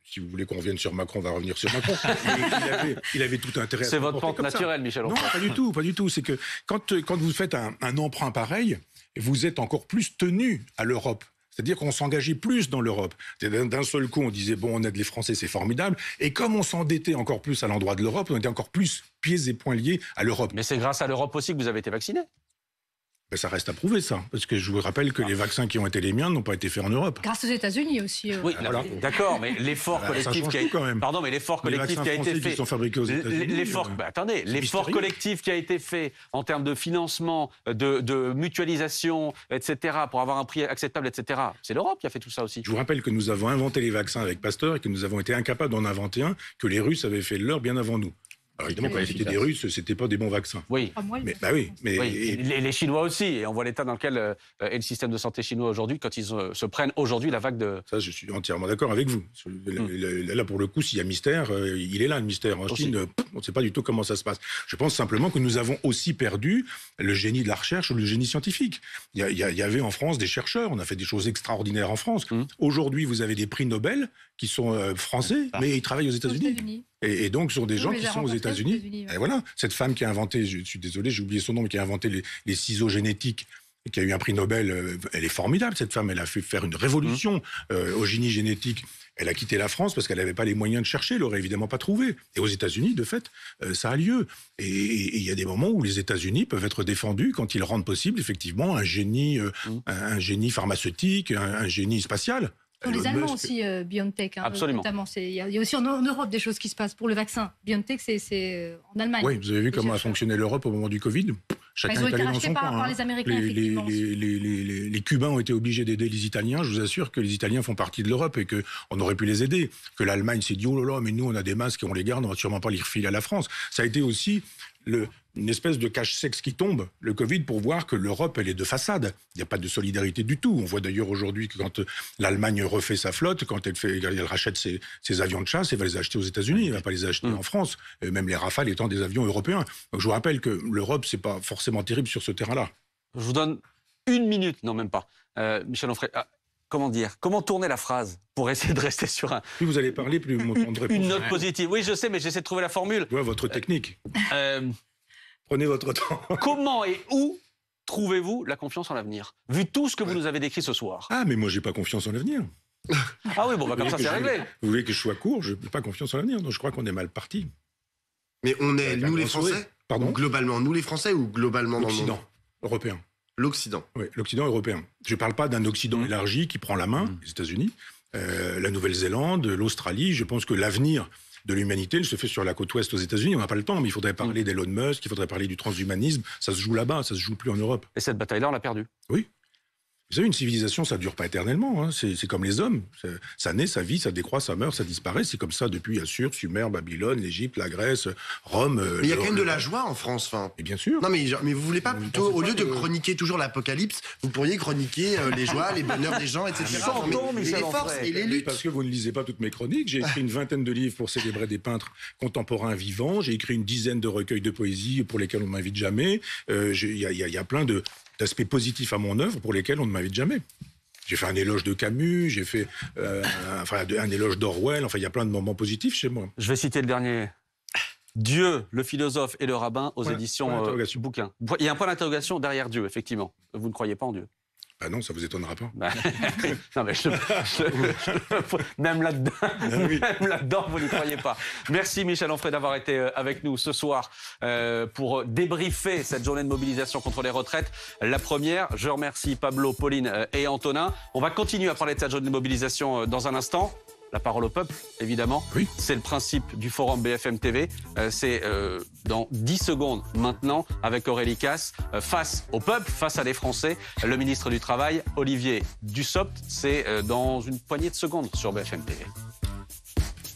si vous voulez qu'on revienne sur Macron, on va revenir sur Macron. il, avait, il, avait, tout intérêt. C'est votre pente naturelle, Michel. Non, pas du tout, pas du tout. C'est que quand, quand vous faites un emprunt pareil, vous êtes encore plus tenu à l'Europe. C'est-à-dire qu'on s'engageait plus dans l'Europe. D'un seul coup, on disait, bon, on aide les Français, c'est formidable. Et comme on s'endettait encore plus à l'endroit de l'Europe, on était encore plus pieds et poings liés à l'Europe. Mais c'est grâce à l'Europe aussi que vous avez été vacciné. Ben, ça reste à prouver, ça. Parce que je vous rappelle que les vaccins qui ont été les miens n'ont pas été faits en Europe. Grâce aux États-Unis aussi. Euh. Oui, d'accord, mais l'effort ah, collectif qui a été fait. Pardon, mais l'effort collectif qui a été fait. sont fabriqués aux États-Unis. Euh, bah, attendez, l'effort collectif qui a été fait en termes de financement, de, de mutualisation, etc., pour avoir un prix acceptable, etc., c'est l'Europe qui a fait tout ça aussi. Je vous rappelle que nous avons inventé les vaccins avec Pasteur et que nous avons été incapables d'en inventer un, que les Russes avaient fait leur bien avant nous. Alors évidemment, quand étaient des Russes, c'était pas des bons vaccins. Oui. Ah, mais, bah oui, mais Les, Chinois aussi. Et on voit l'état dans lequel euh, est le système de santé chinois aujourd'hui quand ils euh, se prennent aujourd'hui la vague de. Ça, je suis entièrement d'accord avec vous. Hmm. Là, pour le coup, s'il y a mystère, euh, il est là le mystère. En Chine, on ne sait pas du tout comment ça se passe. Je pense simplement que nous avons aussi perdu le génie de la recherche ou le génie scientifique. Il y, avait en France des chercheurs. On a fait des choses extraordinaires en France. Hmm. Aujourd'hui, vous avez des prix Nobel qui sont français, ah. mais ils travaillent aux États-Unis. Et, donc, ce sont des gens qui sont aux États-Unis. Et voilà, cette femme qui a inventé, je, suis désolé, j'ai oublié son nom, qui a inventé les, ciseaux génétiques qui a eu un prix Nobel, euh, elle est formidable, cette femme. Elle a fait faire une révolution mmh. euh, au génie génétique. Elle a quitté la France parce qu'elle n'avait pas les moyens de chercher, elle l'aurait évidemment pas trouvé. Et aux États-Unis, de fait, euh, ça a lieu. Et il y a des moments où les États-Unis peuvent être défendus quand ils rendent possible, effectivement, un génie, mmh. un, génie pharmaceutique, un génie spatial. Pour les Allemands aussi, Biotech. BioNTech. Hein, Absolument. Notamment, il y, a aussi en, Europe des choses qui se passent pour le vaccin. BioNTech, c'est euh, en Allemagne. Oui, vous avez vu comment a fonctionné l'Europe au moment du Covid Chacun son coin, les, les, Cubains ont été obligés d'aider les Italiens. Je vous assure que les Italiens font partie de l'Europe et qu'on aurait pu les aider. Que l'Allemagne s'est dit, oh là là, mais nous, on a des masques et on les garde, on va sûrement pas les refiler à la France. Ça a été aussi le, une espèce de cache-sexe qui tombe, le Covid, pour voir que l'Europe, elle est de façade. Il n'y a pas de solidarité du tout. On voit d'ailleurs aujourd'hui que quand euh, l'Allemagne refait sa flotte, quand elle, fait, rachète ses, avions de chasse, elle va les acheter aux États-Unis, elle ne va pas les acheter mm. en France, et même les Rafales étant des avions européens. Donc je vous rappelle que l'Europe, c'est pas forcément terrible sur ce terrain-là. Je vous donne une minute, non même pas. Euh, Michel Onfray, ah, comment dire, comment tourner la phrase pour essayer de rester sur un. Plus vous allez parler, plus vous m'entendrez. – Une note positive. Oui, je sais, mais j'essaie de trouver la formule. Ouais, votre technique. Euh, Prenez votre temps. Comment et où trouvez-vous la confiance en l'avenir Vu tout ce que vous nous avez décrit ce soir. Ah, mais moi, j'ai pas confiance en l'avenir. ah oui, bon, bah, comme ça, c'est réglé. vous voulez que je sois court Je n'ai pas confiance en l'avenir. Donc, je crois qu'on est mal parti. Mais on est, nous les Français Pardon Globalement, nous les Français ou globalement dans le européen. L'Occident. Oui, l'Occident européen. Je ne parle pas d'un Occident mmh. élargi qui prend la main, mmh. les États-Unis, euh, la Nouvelle-Zélande, l'Australie. Je pense que l'avenir de l'humanité, il se fait sur la côte ouest aux États-Unis. On n'a pas le temps, mais il faudrait parler mm. d'Elon Musk, il faudrait parler du transhumanisme. Ça se joue là-bas, ça se joue plus en Europe. Et cette bataille-là, on l'a perdue. Oui. Vous savez, une civilisation, ça dure pas éternellement. Hein. C'est comme les hommes. Ça naît, ça vit, ça décroît, ça meurt, ça disparaît. C'est comme ça depuis Assur, Sumer, Babylone, l'Égypte, la Grèce, Rome. Euh, mais il y a quand même de la joie en France, fin. Et bien sûr. Non, mais, mais vous voulez pas plutôt, au lieu de chroniquer toujours l'apocalypse, vous pourriez chroniquer euh, les joies, les bonheurs des gens, etc. mais, les forces et les luttes. Parce que vous ne lisez pas toutes mes chroniques. J'ai écrit une vingtaine de livres pour célébrer des peintres contemporains vivants. J'ai écrit une dizaine de recueils de poésie pour lesquels on m'invite jamais. Euh, il y, a plein de, d'aspects positifs à mon œuvre pour lesquels on ne m'invite jamais. J'ai fait un éloge de Camus, j'ai fait euh, un, éloge d'Orwell, enfin il y a plein de moments positifs chez moi. Je vais citer le dernier. Dieu, le philosophe et le rabbin aux éditions euh, Bouquin. Il y a un point d'interrogation derrière Dieu, effectivement. Vous ne croyez pas en Dieu ah non, ça vous étonnera pas. même là-dedans, vous n'y croyez pas. Merci Michel Onfray d'avoir été euh, avec nous ce soir euh, pour euh, débriefer cette journée de mobilisation contre les retraites. La première, je remercie Pablo, Pauline et Antonin. On va continuer à parler de cette journée de mobilisation dans un instant la parole au peuple, évidemment. Oui. C'est le principe du forum BFM TV. Euh, c'est euh, dans 10 secondes maintenant, avec Aurélie Casse, euh, face au peuple, face à des Français, le ministre du Travail, Olivier Dussopt. C'est dans une poignée de secondes sur BFM TV.